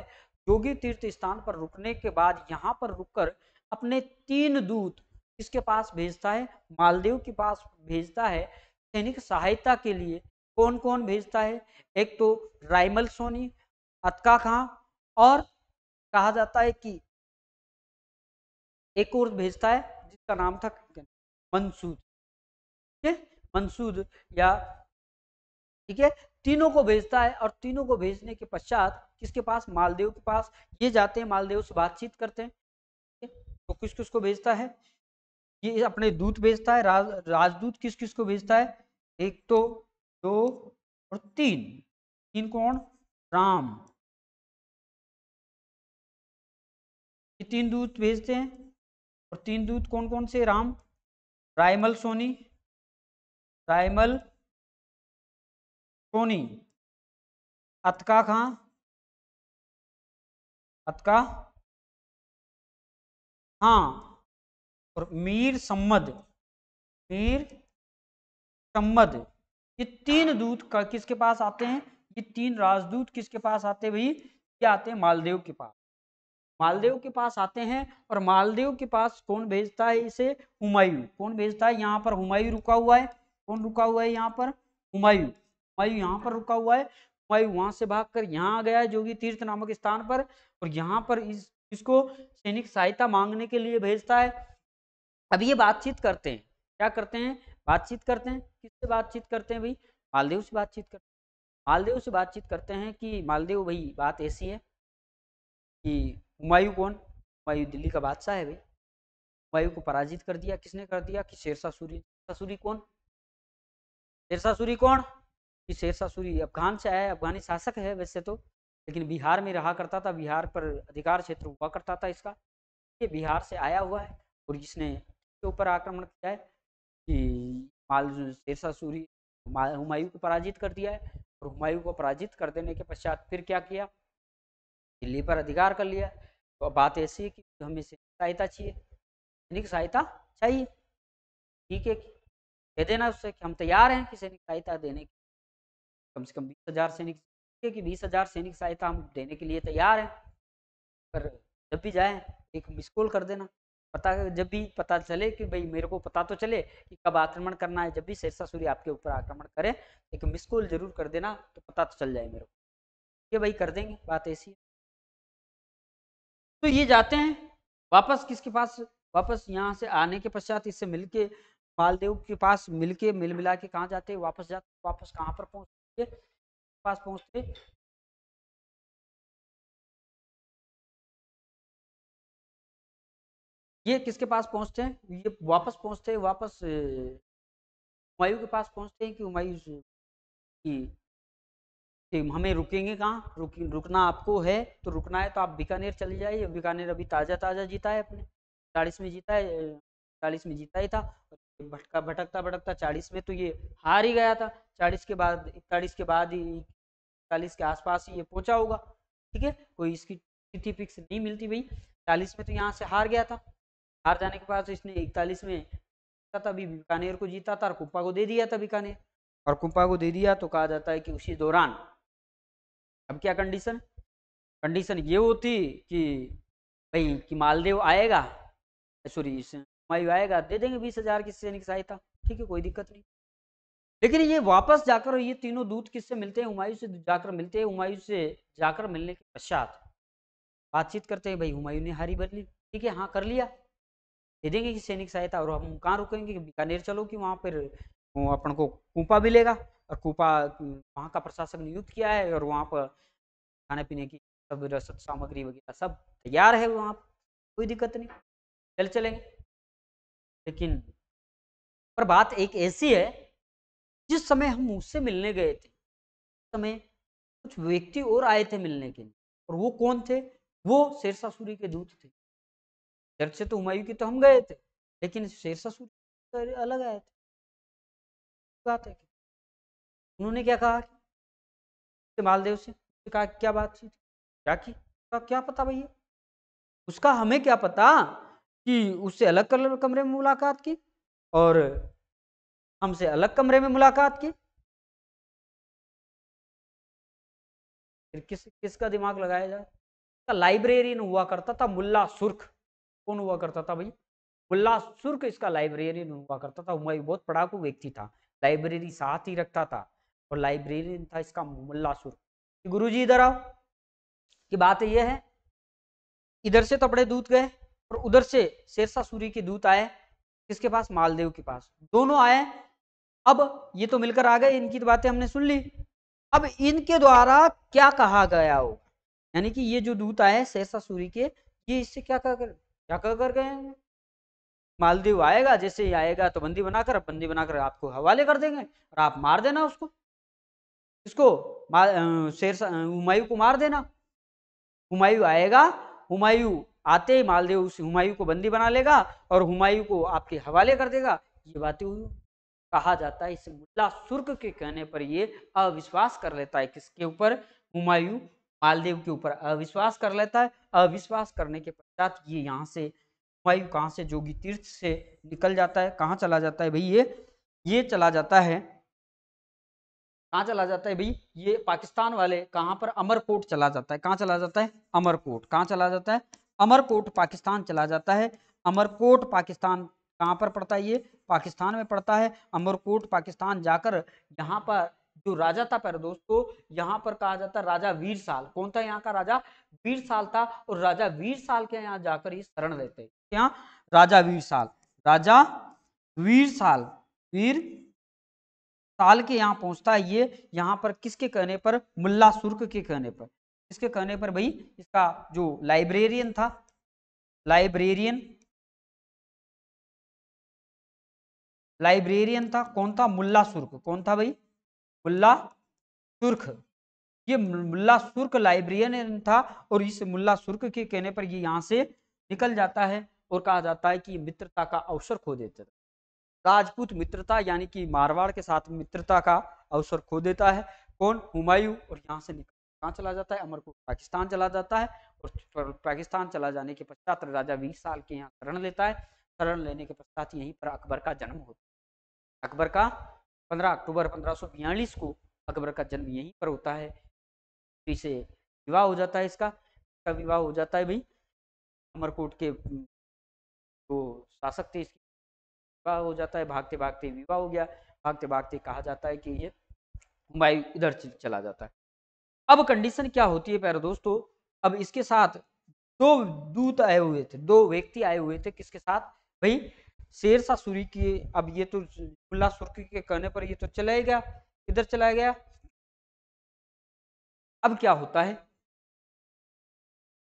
जोगी तीर्थ स्थान पर रुकने के बाद यहाँ पर रुककर अपने तीन दूत किसके पास भेजता है मालदेव के पास भेजता है सैनिक सहायता के लिए कौन कौन भेजता है एक तो राइमल सोनी अतका खां और कहा जाता है कि एक और भेजता है जिसका नाम था मंसूद ठीक है मंसूद या ठीक है तीनों को भेजता है और तीनों को भेजने के पश्चात किसके पास मालदेव के पास ये जाते हैं मालदेव से बातचीत करते हैं तो किस किस को भेजता है ये अपने दूत भेजता है राज राजदूत किस किस को भेजता है एक तो दो और तीन तीन कौन राम ये तीन दूत भेजते हैं और तीन दूत कौन कौन से राम रायमल सोनी रायमल सोनी अतका खां अतका हाँ और मीर सम्मद मीर सम्मद ये तीन दूत किसके पास आते हैं ये तीन राजदूत किसके पास आते हैं भाई ये आते हैं मालदेव के पास मालदेव के पास आते हैं और मालदेव के पास कौन भेजता है इसे हुमायूं कौन भेजता है यहाँ पर हुमायूं रुका हुआ है कौन रुका हुआ है यहाँ पर हुमायूं हुमायूं यहाँ पर रुका हुआ है हुमायूं वहां से भागकर यहाँ आ गया है जोगी तीर्थ नामक स्थान पर और यहाँ पर इस इसको सैनिक सहायता मांगने के लिए भेजता है अब ये बातचीत करते हैं क्या करते हैं बातचीत करते हैं किससे बातचीत करते हैं भाई मालदेव से बातचीत करते हैं मालदेव से बातचीत करते हैं कि मालदेव भाई बात ऐसी है कि हुमायूं कौन हुमायूं दिल्ली का बादशाह है भाई हुमायूं को पराजित कर दिया किसने कर दिया कि शेरशाह सूरी सूरी कौन शेरशाह सूरी कौन कि शेरशाह सूरी अफगान से आया अफगानी शासक है वैसे तो लेकिन बिहार में रहा करता था बिहार पर अधिकार क्षेत्र हुआ करता था इसका ये बिहार से आया हुआ है और जिसने ऊपर आक्रमण किया है कि माल शेरशाह सूरी हुमायूं को पराजित कर दिया है और हुमायूं को पराजित कर देने के पश्चात फिर क्या किया दिल्ली पर अधिकार कर लिया तो बात ऐसी है कि हमें सहायता चाहिए सैनिक सहायता चाहिए ठीक है कह देना उससे कि हम तैयार हैं कि सैनिक सहायता देने की कम से कम बीस हजार सैनिक कि बीस हजार सैनिक सहायता हम देने के लिए तैयार हैं पर जब भी जाए एक मिस कॉल कर देना पता जब भी पता चले कि भाई मेरे को पता तो चले कि कब आक्रमण करना है जब भी शेरसा सूर्य आपके ऊपर आक्रमण करे एक मिस कॉल जरूर कर देना तो पता तो चल जाए मेरे को ये भाई कर देंगे बात ऐसी तो ये जाते हैं वापस किसके पास वापस यहाँ से आने के पश्चात इससे मिलके मालदेव के पास मिलके मिल मिला के कहाँ जाते हैं वापस जाते वापस कहाँ पर पहुँचते पास पहुँचते ये किसके पास पहुंचते हैं ये वापस पहुंचते हैं वापस हुमायूं के पास पहुंचते हैं कि हुमायूं कि हमें रुकेंगे कहाँ रुक रुकना आपको है तो रुकना है तो आप बीकानेर चले जाइए बीकानेर अभी ताज़ा ताज़ा जीता है अपने चालीस में जीता है चालीस में जीता ही था भटका भटकता भटकता चालीस में तो ये हार ही गया था चालीस के बाद इकतालीस के बाद ही इकतालीस के आसपास ही ये पहुंचा होगा ठीक है कोई इसकी तिथि फिक्स नहीं मिलती भाई चालीस में तो यहाँ से हार गया था हार जाने के बाद इसने इकतालीस में तभी बीकानेर को जीता था और कुप्पा को दे दिया था बीकानेर और कुप्पा को दे दिया तो कहा जाता है कि उसी दौरान अब क्या कंडीशन कंडीशन ये होती कि भाई कि मालदेव आएगा सॉरी मायू आएगा दे देंगे बीस हजार की सैनिक सहायता ठीक है कोई दिक्कत नहीं लेकिन ये वापस जाकर ये तीनों दूत किससे मिलते हैं हुमायूं से जाकर मिलते हैं हुमायूं से जाकर मिलने के पश्चात बातचीत करते हैं भाई हुमायूं ने हारी बदली ठीक है हाँ कर लिया भेजेंगे कि सैनिक सहायता और हम कहाँ रुकेंगे बीकानेर चलो कि वहाँ पर अपन को कूपा मिलेगा और कूपा वहाँ का प्रशासन नियुक्त किया है और वहाँ पर खाने पीने की सब रसद सामग्री वगैरह सब तैयार है वहाँ कोई दिक्कत नहीं चल चलेंगे लेकिन पर बात एक ऐसी है जिस समय हम उससे मिलने गए थे उस समय कुछ व्यक्ति और आए थे मिलने के लिए और वो कौन थे वो शेरशाह सूरी के दूत थे जब से तो हुमायूं की तो हम गए थे लेकिन शेरशाह सूरी अलग आए थे बात है कि उन्होंने क्या कहा मालदेव से कहा क्या बातचीत क्या की क्या, क्या पता भैया उसका हमें क्या पता कि उससे अलग कलर कमरे में मुलाकात की और हमसे अलग कमरे में मुलाकात की फिर किस किसका दिमाग लगाया जाए लाइब्रेरियन हुआ करता था मुल्ला सुर्ख कौन हुआ करता था भाई उल्लासुर्क इसका लाइब्रेरियन हुआ करता था हुमायूं बहुत पढ़ाकू व्यक्ति था लाइब्रेरी साथ ही रखता था और लाइब्रेरियन था इसका मुल्ला सुर गुरु जी इधर आओ की बात यह है इधर से तो तपड़े दूत गए और उधर से शेरशाह सूरी के दूत आए किसके पास मालदेव के पास दोनों आए अब ये तो मिलकर आ गए इनकी तो बातें हमने सुन ली अब इनके द्वारा क्या कहा गया हो यानी कि ये जो दूत आए शेरशाह सूरी के ये इससे क्या कहा कर क्या कर कर गए मालदीव आएगा जैसे ही आएगा तो बंदी बनाकर बंदी बनाकर आपको हवाले कर देंगे और आप मार देना उसको इसको शेर हुमायूं को मार देना हुमायूं आएगा हुमायूं आते ही मालदेव उस हुमायूं को बंदी बना लेगा और हुमायूं को आपके हवाले कर देगा ये बातें हुई कहा जाता है इस मुल्ला सुर्ख के कहने पर ये अविश्वास कर लेता है किसके ऊपर हुमायूं मालदेव के ऊपर अविश्वास कर लेता है अविश्वास करने के पश्चात ये यहाँ से वायु कहाँ से जोगी तीर्थ से निकल जाता है कहाँ चला जाता है भाई ये ये चला जाता है कहाँ चला जाता है भाई ये पाकिस्तान वाले कहाँ पर अमरकोट चला जाता है कहाँ चला जाता है अमरकोट कहाँ चला जाता है अमरकोट पाकिस्तान चला जाता है अमरकोट पाकिस्तान कहाँ पर पड़ता है ये पाकिस्तान में पड़ता है अमरकोट पाकिस्तान जाकर यहाँ पर जो राजा था पहले दोस्तों यहाँ पर कहा जाता है राजा वीर साल कौन था यहाँ का राजा वीर साल था और राजा वीर साल के यहाँ जाकर ये शरण लेते यहाँ राजा वीर साल राजा वीर साल वीर साल के यहाँ पहुंचता है ये यहाँ पर किसके कहने पर मुल्ला सुर्ख के कहने पर किसके कहने पर भाई इसका जो लाइब्रेरियन था लाइब्रेरियन लाइब्रेरियन था कौन था मुल्ला सुर्क कौन था भाई मुल्ला तुर्क ये मुल्ला सुर्क लाइब्रेरियन था और इस मुल्ला सुर्क के कहने पर ये यहाँ से निकल जाता है और कहा जाता है कि मित्रता का अवसर खो देता था राजपूत मित्रता यानी कि मारवाड़ के साथ मित्रता का अवसर खो देता है कौन हुमायूं और यहाँ से निकल कहाँ चला जाता है अमरकोट पाकिस्तान चला जाता है और पाकिस्तान चला जाने के पश्चात राजा बीस साल के यहाँ शरण लेता है शरण लेने के पश्चात यहीं पर अकबर का जन्म होता है अकबर का 15 अक्टूबर पंद्रह को अकबर का जन्म यहीं पर होता है इसे विवाह हो जाता है इसका का विवाह हो जाता है भाई अमरकोट के हम्म, जो तो शासक थे इसकी विवाह हो जाता है भागते भागते विवाह हो गया भागते भागते कहा जाता है कि ये मुंबई इधर चला जाता है अब कंडीशन क्या होती है प्यारे दोस्तों अब इसके साथ दो दूत आए हुए थे दो व्यक्ति आए हुए थे किसके साथ भाई शेर शाह सूरी की अब ये तो मुल्ला सुर्खी के कहने पर ये तो चला गया इधर चला गया अब क्या होता है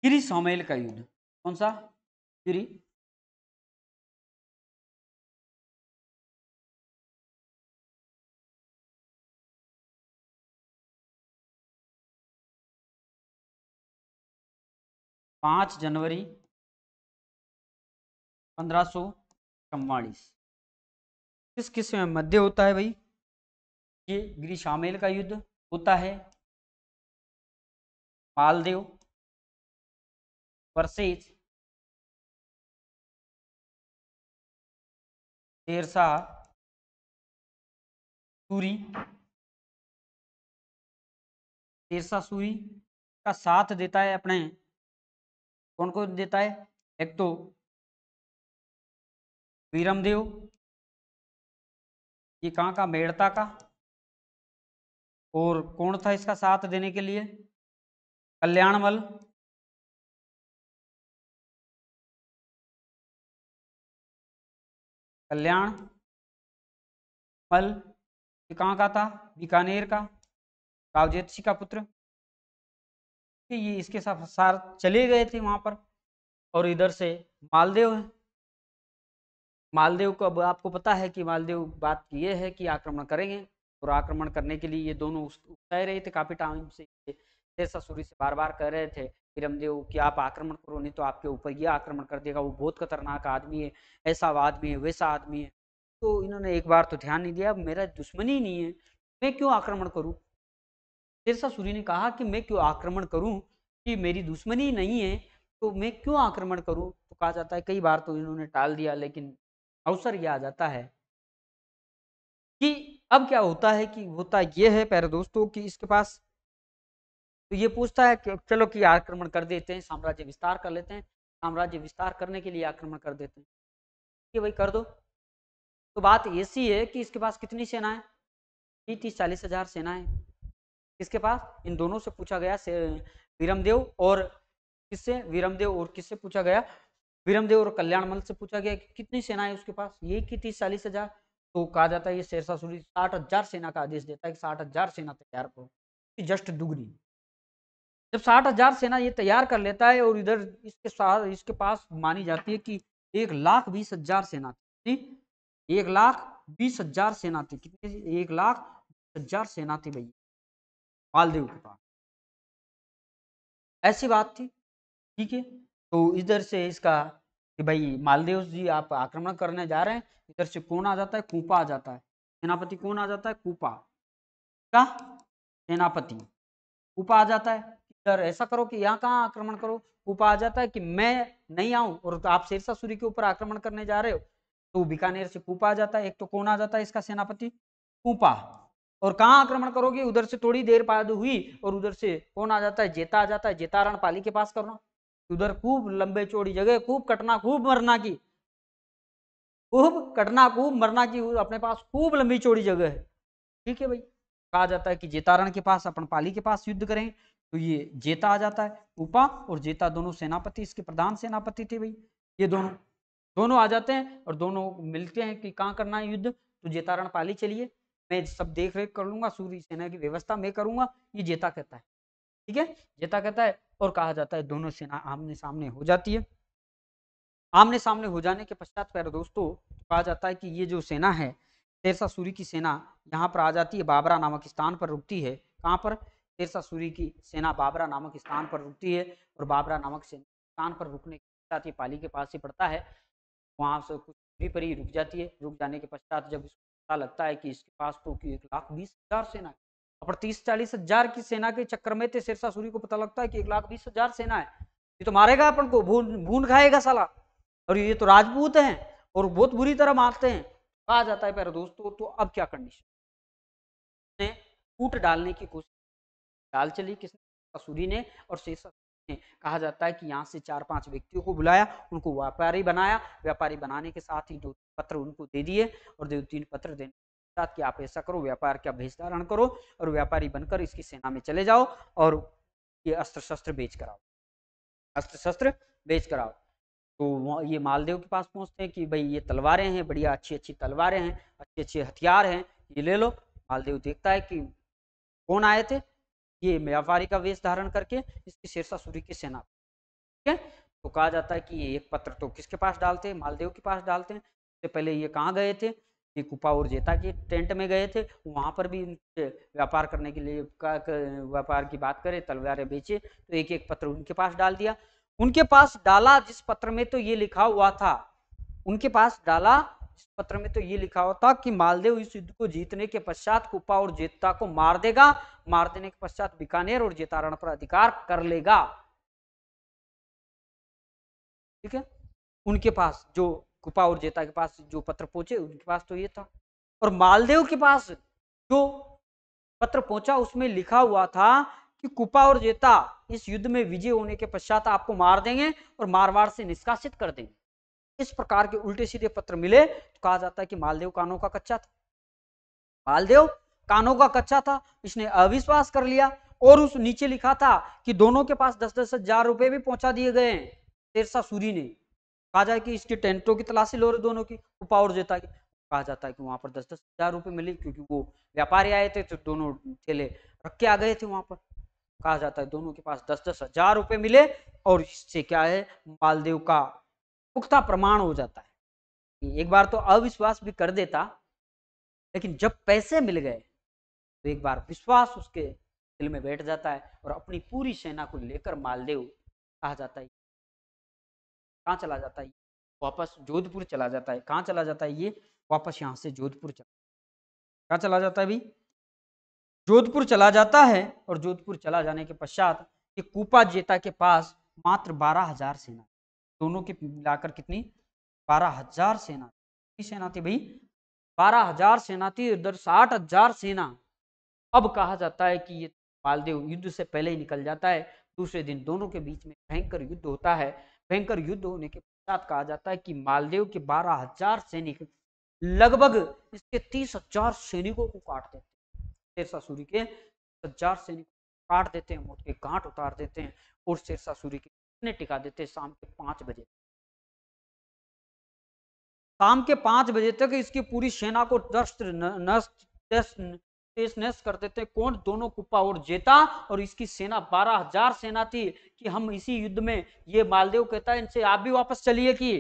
गिरी सोमेल का युद्ध कौन सा गिरी पांच जनवरी पंद्रह सौ चम्वालीस किस किस में मध्य होता है भाई ये ग्रीशामेल का युद्ध होता है मालदेव वर्सेज शेरशाह सूरी शेरशाह सूरी का साथ देता है अपने कौन कौन देता है एक तो वीरमदेव ये कहाँ का मेड़ता का और कौन था इसका साथ देने के लिए कल्याणमल कल्याण मल ये कहाँ का था बीकानेर का रावजेत का पुत्र ये इसके साथ चले गए थे वहां पर और इधर से मालदेव है मालदेव को अब आपको पता है कि मालदेव बात ये है कि आक्रमण करेंगे और आक्रमण करने के लिए ये दोनों कह रहे थे काफ़ी टाइम से सूरी से बार बार कह रहे थे रामदेव कि आप आक्रमण करो नहीं तो आपके ऊपर ये आक्रमण कर देगा वो बहुत खतरनाक आदमी है ऐसा आदमी है वैसा आदमी है तो इन्होंने एक बार तो ध्यान नहीं दिया मेरा दुश्मनी नहीं है मैं क्यों आक्रमण करूँ शेरसा सूरी ने कहा कि मैं क्यों आक्रमण करूँ कि मेरी दुश्मनी नहीं है तो मैं क्यों आक्रमण करूँ तो कहा जाता है कई बार तो इन्होंने टाल दिया लेकिन अवसर यह आ जाता है कि अब क्या होता है कि होता यह है प्यारे दोस्तों कि इसके पास तो ये पूछता है कि चलो कि आक्रमण कर देते हैं साम्राज्य विस्तार कर लेते हैं साम्राज्य विस्तार करने के लिए आक्रमण कर देते हैं कि भाई कर दो तो बात ऐसी है कि इसके पास कितनी सेना है तीस तीस चालीस हजार सेना है किसके पास इन दोनों से पूछा गया वीरमदेव और किससे वीरमदेव और किससे पूछा गया वीरमदेव और कल्याण मल से पूछा गया कि कितनी सेना है उसके पास ये की तीस चालीस हजार तो कहा जाता है ये शेरशाह सूरी साठ हजार सेना का आदेश देता है कि साठ हजार सेना तैयार करो जस्ट दुगनी जब साठ हजार सेना ये तैयार कर लेता है और इधर इसके साथ इसके पास मानी जाती है कि एक लाख बीस हजार सेना थी एक लाख बीस हजार सेना थी कितनी एक लाख बीस हजार सेना थी भैया मालदेव के पास ऐसी बात थी ठीक है तो इधर से इसका कि भाई मालदेव जी आप आक्रमण करने जा रहे हैं इधर से कौन आ जाता है कूपा आ जाता है सेनापति कौन आ जाता है कूपा का सेनापति कूपा आ जाता है इधर ऐसा करो कि यहाँ कहाँ आक्रमण करो कूपा आ जाता है कि मैं नहीं आऊं और तो आप शेरसा सूरी के ऊपर आक्रमण करने जा रहे हो तो बीकानेर से कूपा आ जाता है एक तो कौन आ जाता है इसका सेनापति कूपा और कहाँ आक्रमण करोगे उधर से थोड़ी देर बाद हुई और उधर से कौन आ जाता है जेता आ जाता है जेतारण पाली के पास करना उधर खूब लंबे चौड़ी जगह खूब कटना खूब मरना की खूब कटना खूब मरना की अपने पास खूब लंबी चौड़ी जगह है ठीक है भाई कहा जाता है कि जेतारण के पास अपन पाली के पास युद्ध करें तो ये जेता आ जाता है उपा और जेता दोनों सेनापति इसके प्रधान सेनापति थे भाई ये दोनों दोनों आ जाते हैं और दोनों मिलते हैं कि कहाँ करना है युद्ध तो जेतारण पाली चलिए मैं सब देख रेख कर लूंगा सूर्य सेना की व्यवस्था मैं करूंगा ये जेता कहता है ठीक है जीता कहता है और कहा जाता है दोनों सेना आमने सामने हो जाती है आमने सामने हो जाने के पश्चात प्यारे दोस्तों कहा जाता है कि ये जो सेना है शेरसा सूरी की सेना यहाँ पर आ जाती है बाबरा नामक स्थान पर रुकती है कहाँ पर शेरसा सूरी की सेना बाबरा नामक स्थान पर रुकती है और बाबरा नामक स्थान पर रुकने के पश्चात ये पाली के पास ही पड़ता है वहाँ से कुछ दूरी पर ही रुक जाती है रुक जाने के पश्चात जब पता लगता है कि इसके पास तो एक लाख बीस हजार सेना और तीस चालीस हजार की सेना के चक्कर में थे शेरशाह सूरी को पता लगता है कि एक लाख बीस हजार सेना है ये तो मारेगा अपन को भून भून खाएगा साला और ये तो राजपूत हैं और बहुत बुरी तरह मारते हैं कहा जाता है पैर दोस्तों तो अब क्या कंडीशन ने कूट डालने की कोशिश डाल चली किसने सूरी ने और शेरशाह कहा जाता है कि यहाँ से चार पांच व्यक्तियों को बुलाया उनको व्यापारी बनाया व्यापारी बनाने के साथ ही दो पत्र उनको दे दिए और दो तीन पत्र देने साथ कि आप ऐसा करो व्यापार का भेष धारण करो और व्यापारी बनकर इसकी सेना में चले जाओ और ये अस्त्र शस्त्र बेच कराओ अस्त्र शस्त्र बेच कराओ तो ये मालदेव के पास पहुंचते हैं कि भाई ये तलवारें हैं बढ़िया अच्छी अच्छी तलवारें हैं अच्छे अच्छे हथियार हैं ये ले लो मालदेव देखता है कि कौन आए थे ये व्यापारी का वेश धारण करके इसकी शेरशाह सूरी की सेना ठीक है तो कहा जाता है कि ये एक पत्र तो किसके पास डालते हैं मालदेव के पास डालते हैं इससे पहले ये कहाँ गए थे कुपा और जेता के टेंट में गए थे वहाँ पर भी व्यापार करने के लिए का व्यापार की बात करें तलवारें बेचे तो एक एक पत्र उनके पास डाल दिया उनके पास डाला जिस पत्र में तो ये लिखा हुआ था उनके पास डाला जिस पत्र में तो ये लिखा हुआ था कि मालदेव इस युद्ध को जीतने के पश्चात कुपा और जेता को मार देगा मार देने के पश्चात बीकानेर और जेतारण पर अधिकार कर लेगा ठीक है उनके पास जो कुपा और जेता के पास जो पत्र पहुंचे उनके पास तो ये था और मालदेव के पास जो पत्र पहुंचा उसमें लिखा हुआ था कि कुपा और जेता इस युद्ध में विजय होने के पश्चात आपको मार देंगे और मारवाड़ से निष्कासित कर देंगे इस प्रकार के उल्टे सीधे पत्र मिले तो कहा जाता है कि मालदेव कानों का कच्चा था मालदेव कानों का कच्चा था इसने अविश्वास कर लिया और उस नीचे लिखा था कि दोनों के पास दस दस हजार रुपए भी पहुंचा दिए गए हैं तेरसा सूरी ने कहा जाए कि इसके टेंटों की तलाशी लो रहे दोनों की वो पावर देता है कहा जाता है कि वहाँ पर दस दस हजार रुपये मिले क्योंकि वो व्यापारी आए थे तो दोनों ठेले रख के आ गए थे वहाँ पर कहा जाता है दोनों के पास दस दस हजार रुपये मिले और इससे क्या है मालदेव का पुख्ता प्रमाण हो जाता है एक बार तो अविश्वास भी कर देता लेकिन जब पैसे मिल गए तो एक बार विश्वास उसके दिल में बैठ जाता है और अपनी पूरी सेना को लेकर मालदेव कहा जाता है कहाँ चला जाता है वापस जोधपुर चला जाता है कहाँ चला जाता है ये वापस यहाँ से जोधपुर चला कहाँ चला जाता है भी जोधपुर चला जाता है और जोधपुर चला जाने के पश्चात ये कूपा जेता के पास मात्र बारह हजार सेना दोनों के मिलाकर कितनी बारह हजार सेना कितनी सेना थी भाई बारह हजार सेना थी उधर साठ हजार सेना अब कहा जाता है कि ये मालदेव युद्ध से पहले ही निकल जाता है दूसरे दिन दोनों के बीच में भयंकर युद्ध होता है भयंकर युद्ध होने के पश्चात कहा जाता है कि मालदेव के बारह हजार सैनिक लगभग इसके तीस हजार सैनिकों को काट देते हैं शेरशाह सूरी के हजार सैनिक काट देते हैं मौत के गांठ उतार देते हैं और शेरशाह सूरी के कितने टिका देते हैं शाम के पांच बजे शाम के पांच बजे तक इसकी पूरी सेना को दस्त नस्त पेशनेश कर देते कौन दोनों कुप्पा और जेता और इसकी सेना बारह हजार सेना थी कि हम इसी युद्ध में ये मालदेव कहता है इनसे आप भी वापस चलिए कि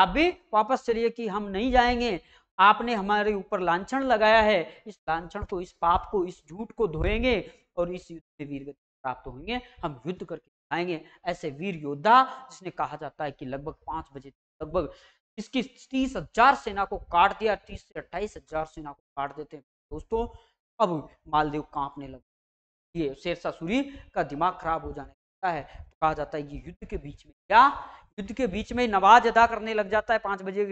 आप भी वापस चलिए कि हम नहीं जाएंगे आपने हमारे ऊपर लांछन लगाया है इस लांछन को इस पाप को इस झूठ को धोएंगे और इस युद्ध में वीर प्राप्त होंगे हम युद्ध करके आएंगे ऐसे वीर योद्धा जिसने कहा जाता है कि लगभग पांच बजे लगभग इसकी तीस हजार सेना को काट दिया तीस से अट्ठाईस हजार सेना को काट देते हैं दोस्तों अब मालदेव कांपने लगे ये शेरशाह सूरी का दिमाग खराब हो जाने लगता है तो कहा जाता है ये युद्ध के बीच में क्या युद्ध के बीच में नमाज अदा करने लग जाता है पांच बजे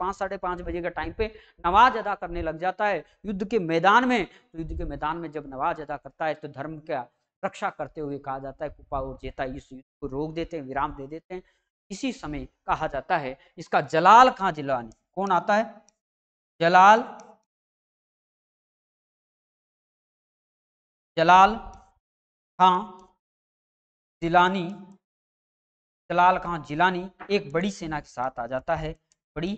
पांच साढ़े पांच बजे के टाइम पे नमाज अदा करने लग जाता है युद्ध के मैदान में तो युद्ध के मैदान में जब नमाज अदा करता है तो धर्म का रक्षा करते हुए कहा जाता है कुपा और जेता इस युद्ध को रोक देते हैं विराम दे देते हैं इसी समय कहा जाता है इसका जलाल कहाँ जिलानी कौन आता है जलाल जलाल खां जिलानी जलाल खां जिलानी एक बड़ी सेना के साथ आ जाता है बड़ी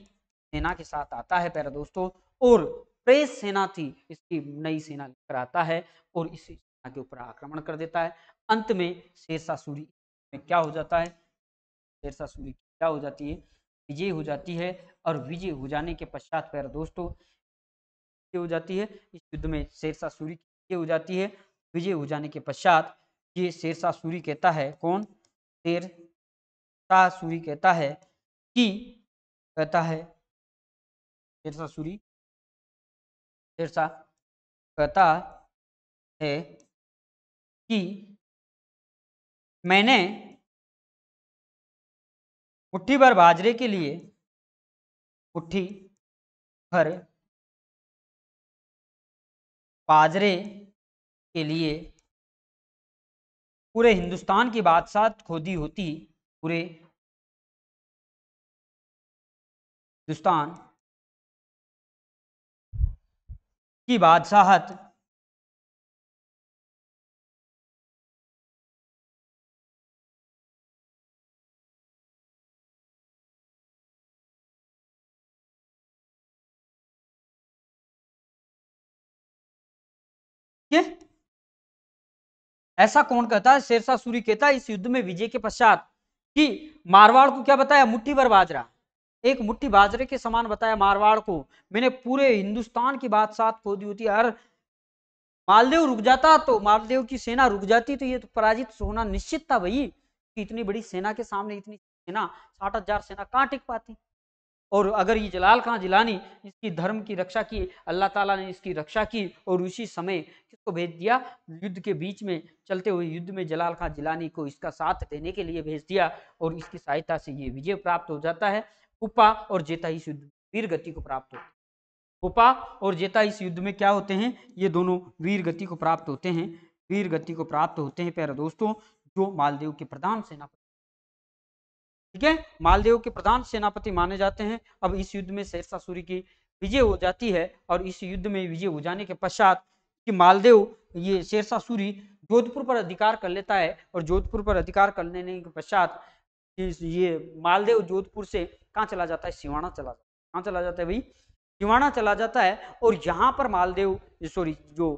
सेना के साथ आता है प्यारा दोस्तों और प्रेस सेना थी इसकी नई सेना लेकर आता है और इस सेना के ऊपर आक्रमण कर देता है अंत में शेरशाह सूरी में क्या हो जाता है शेरशाह सूरी क्या हो जाती है विजय हो जाती है और विजय हो जाने के पश्चात पैर दोस्तों हो जाती है इस युद्ध में शेरशाह सूरी हो जाती है विजय हो जाने के पश्चात ये शेरशाह सूरी कहता है कौन शेरशाह सूरी कहता है कि कहता है शेरशाह सूरी शेरशाह कहता है कि मैंने मुट्ठी भर बाजरे के लिए मुट्ठी भर बाजरे के लिए पूरे हिंदुस्तान की बादशाह खोदी होती पूरे हिंदुस्तान की बादशाहत ऐसा कौन कहता है शेरशाह सूरी कहता है इस युद्ध में विजय के पश्चात कि मारवाड़ को क्या बताया मुट्ठी भर बाजरा एक मुट्ठी बाजरे के समान बताया मारवाड़ को मैंने पूरे हिंदुस्तान की बात साथ खो दी होती हर मालदेव रुक जाता तो मालदेव की सेना रुक जाती तो ये तो पराजित होना निश्चित था भाई कि इतनी बड़ी सेना के सामने इतनी सेना साठ हजार सेना कहाँ टिक पाती और अगर ये जलाल खां जिलानी इसकी धर्म की रक्षा की अल्लाह ताला ने इसकी रक्षा की और उसी समय को भेज दिया युद्ध के बीच में चलते हुए युद्ध में जलाल खान जिलानी को इसका साथ देने के लिए भेज दिया और इसकी सहायता से ये विजय प्राप्त हो जाता है उपा और जेता इस युद्ध वीर गति को प्राप्त होती है उपा और जेता इस युद्ध में क्या होते हैं ये दोनों वीर गति को प्राप्त होते हैं वीर गति को प्राप्त होते हैं प्यारे दोस्तों जो मालदेव के प्रधान सेनापति ठीक है मालदेव के प्रधान सेनापति माने जाते हैं अब इस युद्ध में शेरशाह सूरी की विजय हो जाती है और इस युद्ध में विजय हो जाने के पश्चात कि मालदेव ये शेरशाह सूरी जोधपुर पर अधिकार कर लेता है और जोधपुर पर अधिकार कर लेने के पश्चात ये मालदेव जोधपुर से कहाँ चला जाता है सिवाना चला जाता है कहाँ चला जाता है भाई सिवाना चला जाता है और यहाँ पर मालदेव सॉरी जो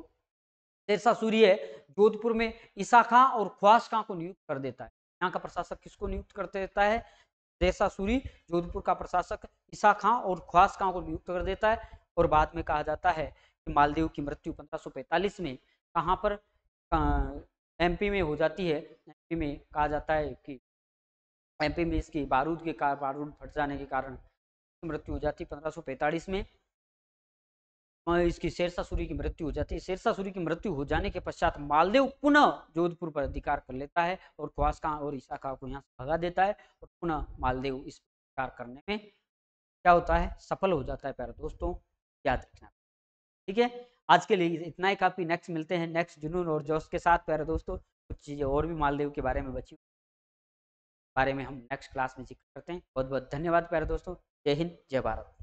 शेरशाह सूरी है जोधपुर में ईसा खां और ख्वास खां को नियुक्त कर देता है यहाँ का प्रशासक किसको नियुक्त कर देता है शेरशाह सूरी जोधपुर का प्रशासक ईसा खां और ख्वास खां को नियुक्त कर देता है और बाद में कहा जाता है मालदेव की मृत्यु 1545 में कहाँ पर एमपी में हो जाती है एमपी में कहा जाता है कि एमपी में इसकी बारूद के कारण बारूद फट जाने के कारण मृत्यु हो जाती है पंद्रह में इसकी शेरशाह सूरी की मृत्यु हो जाती है शेरशाह सूरी की मृत्यु हो जाने के पश्चात मालदेव पुनः जोधपुर पर अधिकार कर लेता है और ख्वास खां और ईसा खां को यहाँ से भगा देता है और पुनः मालदेव इस अधिकार करने में क्या होता है सफल हो जाता है प्यारे दोस्तों याद रखना ठीक है आज के लिए इतना ही काफ़ी नेक्स्ट मिलते हैं नेक्स्ट जुनून और जोश के साथ प्यारे दोस्तों कुछ चीज़ें और भी मालदेव के बारे में बची बारे में हम नेक्स्ट क्लास में जिक्र करते हैं बहुत बहुत धन्यवाद प्यारे दोस्तों जय हिंद जय भारत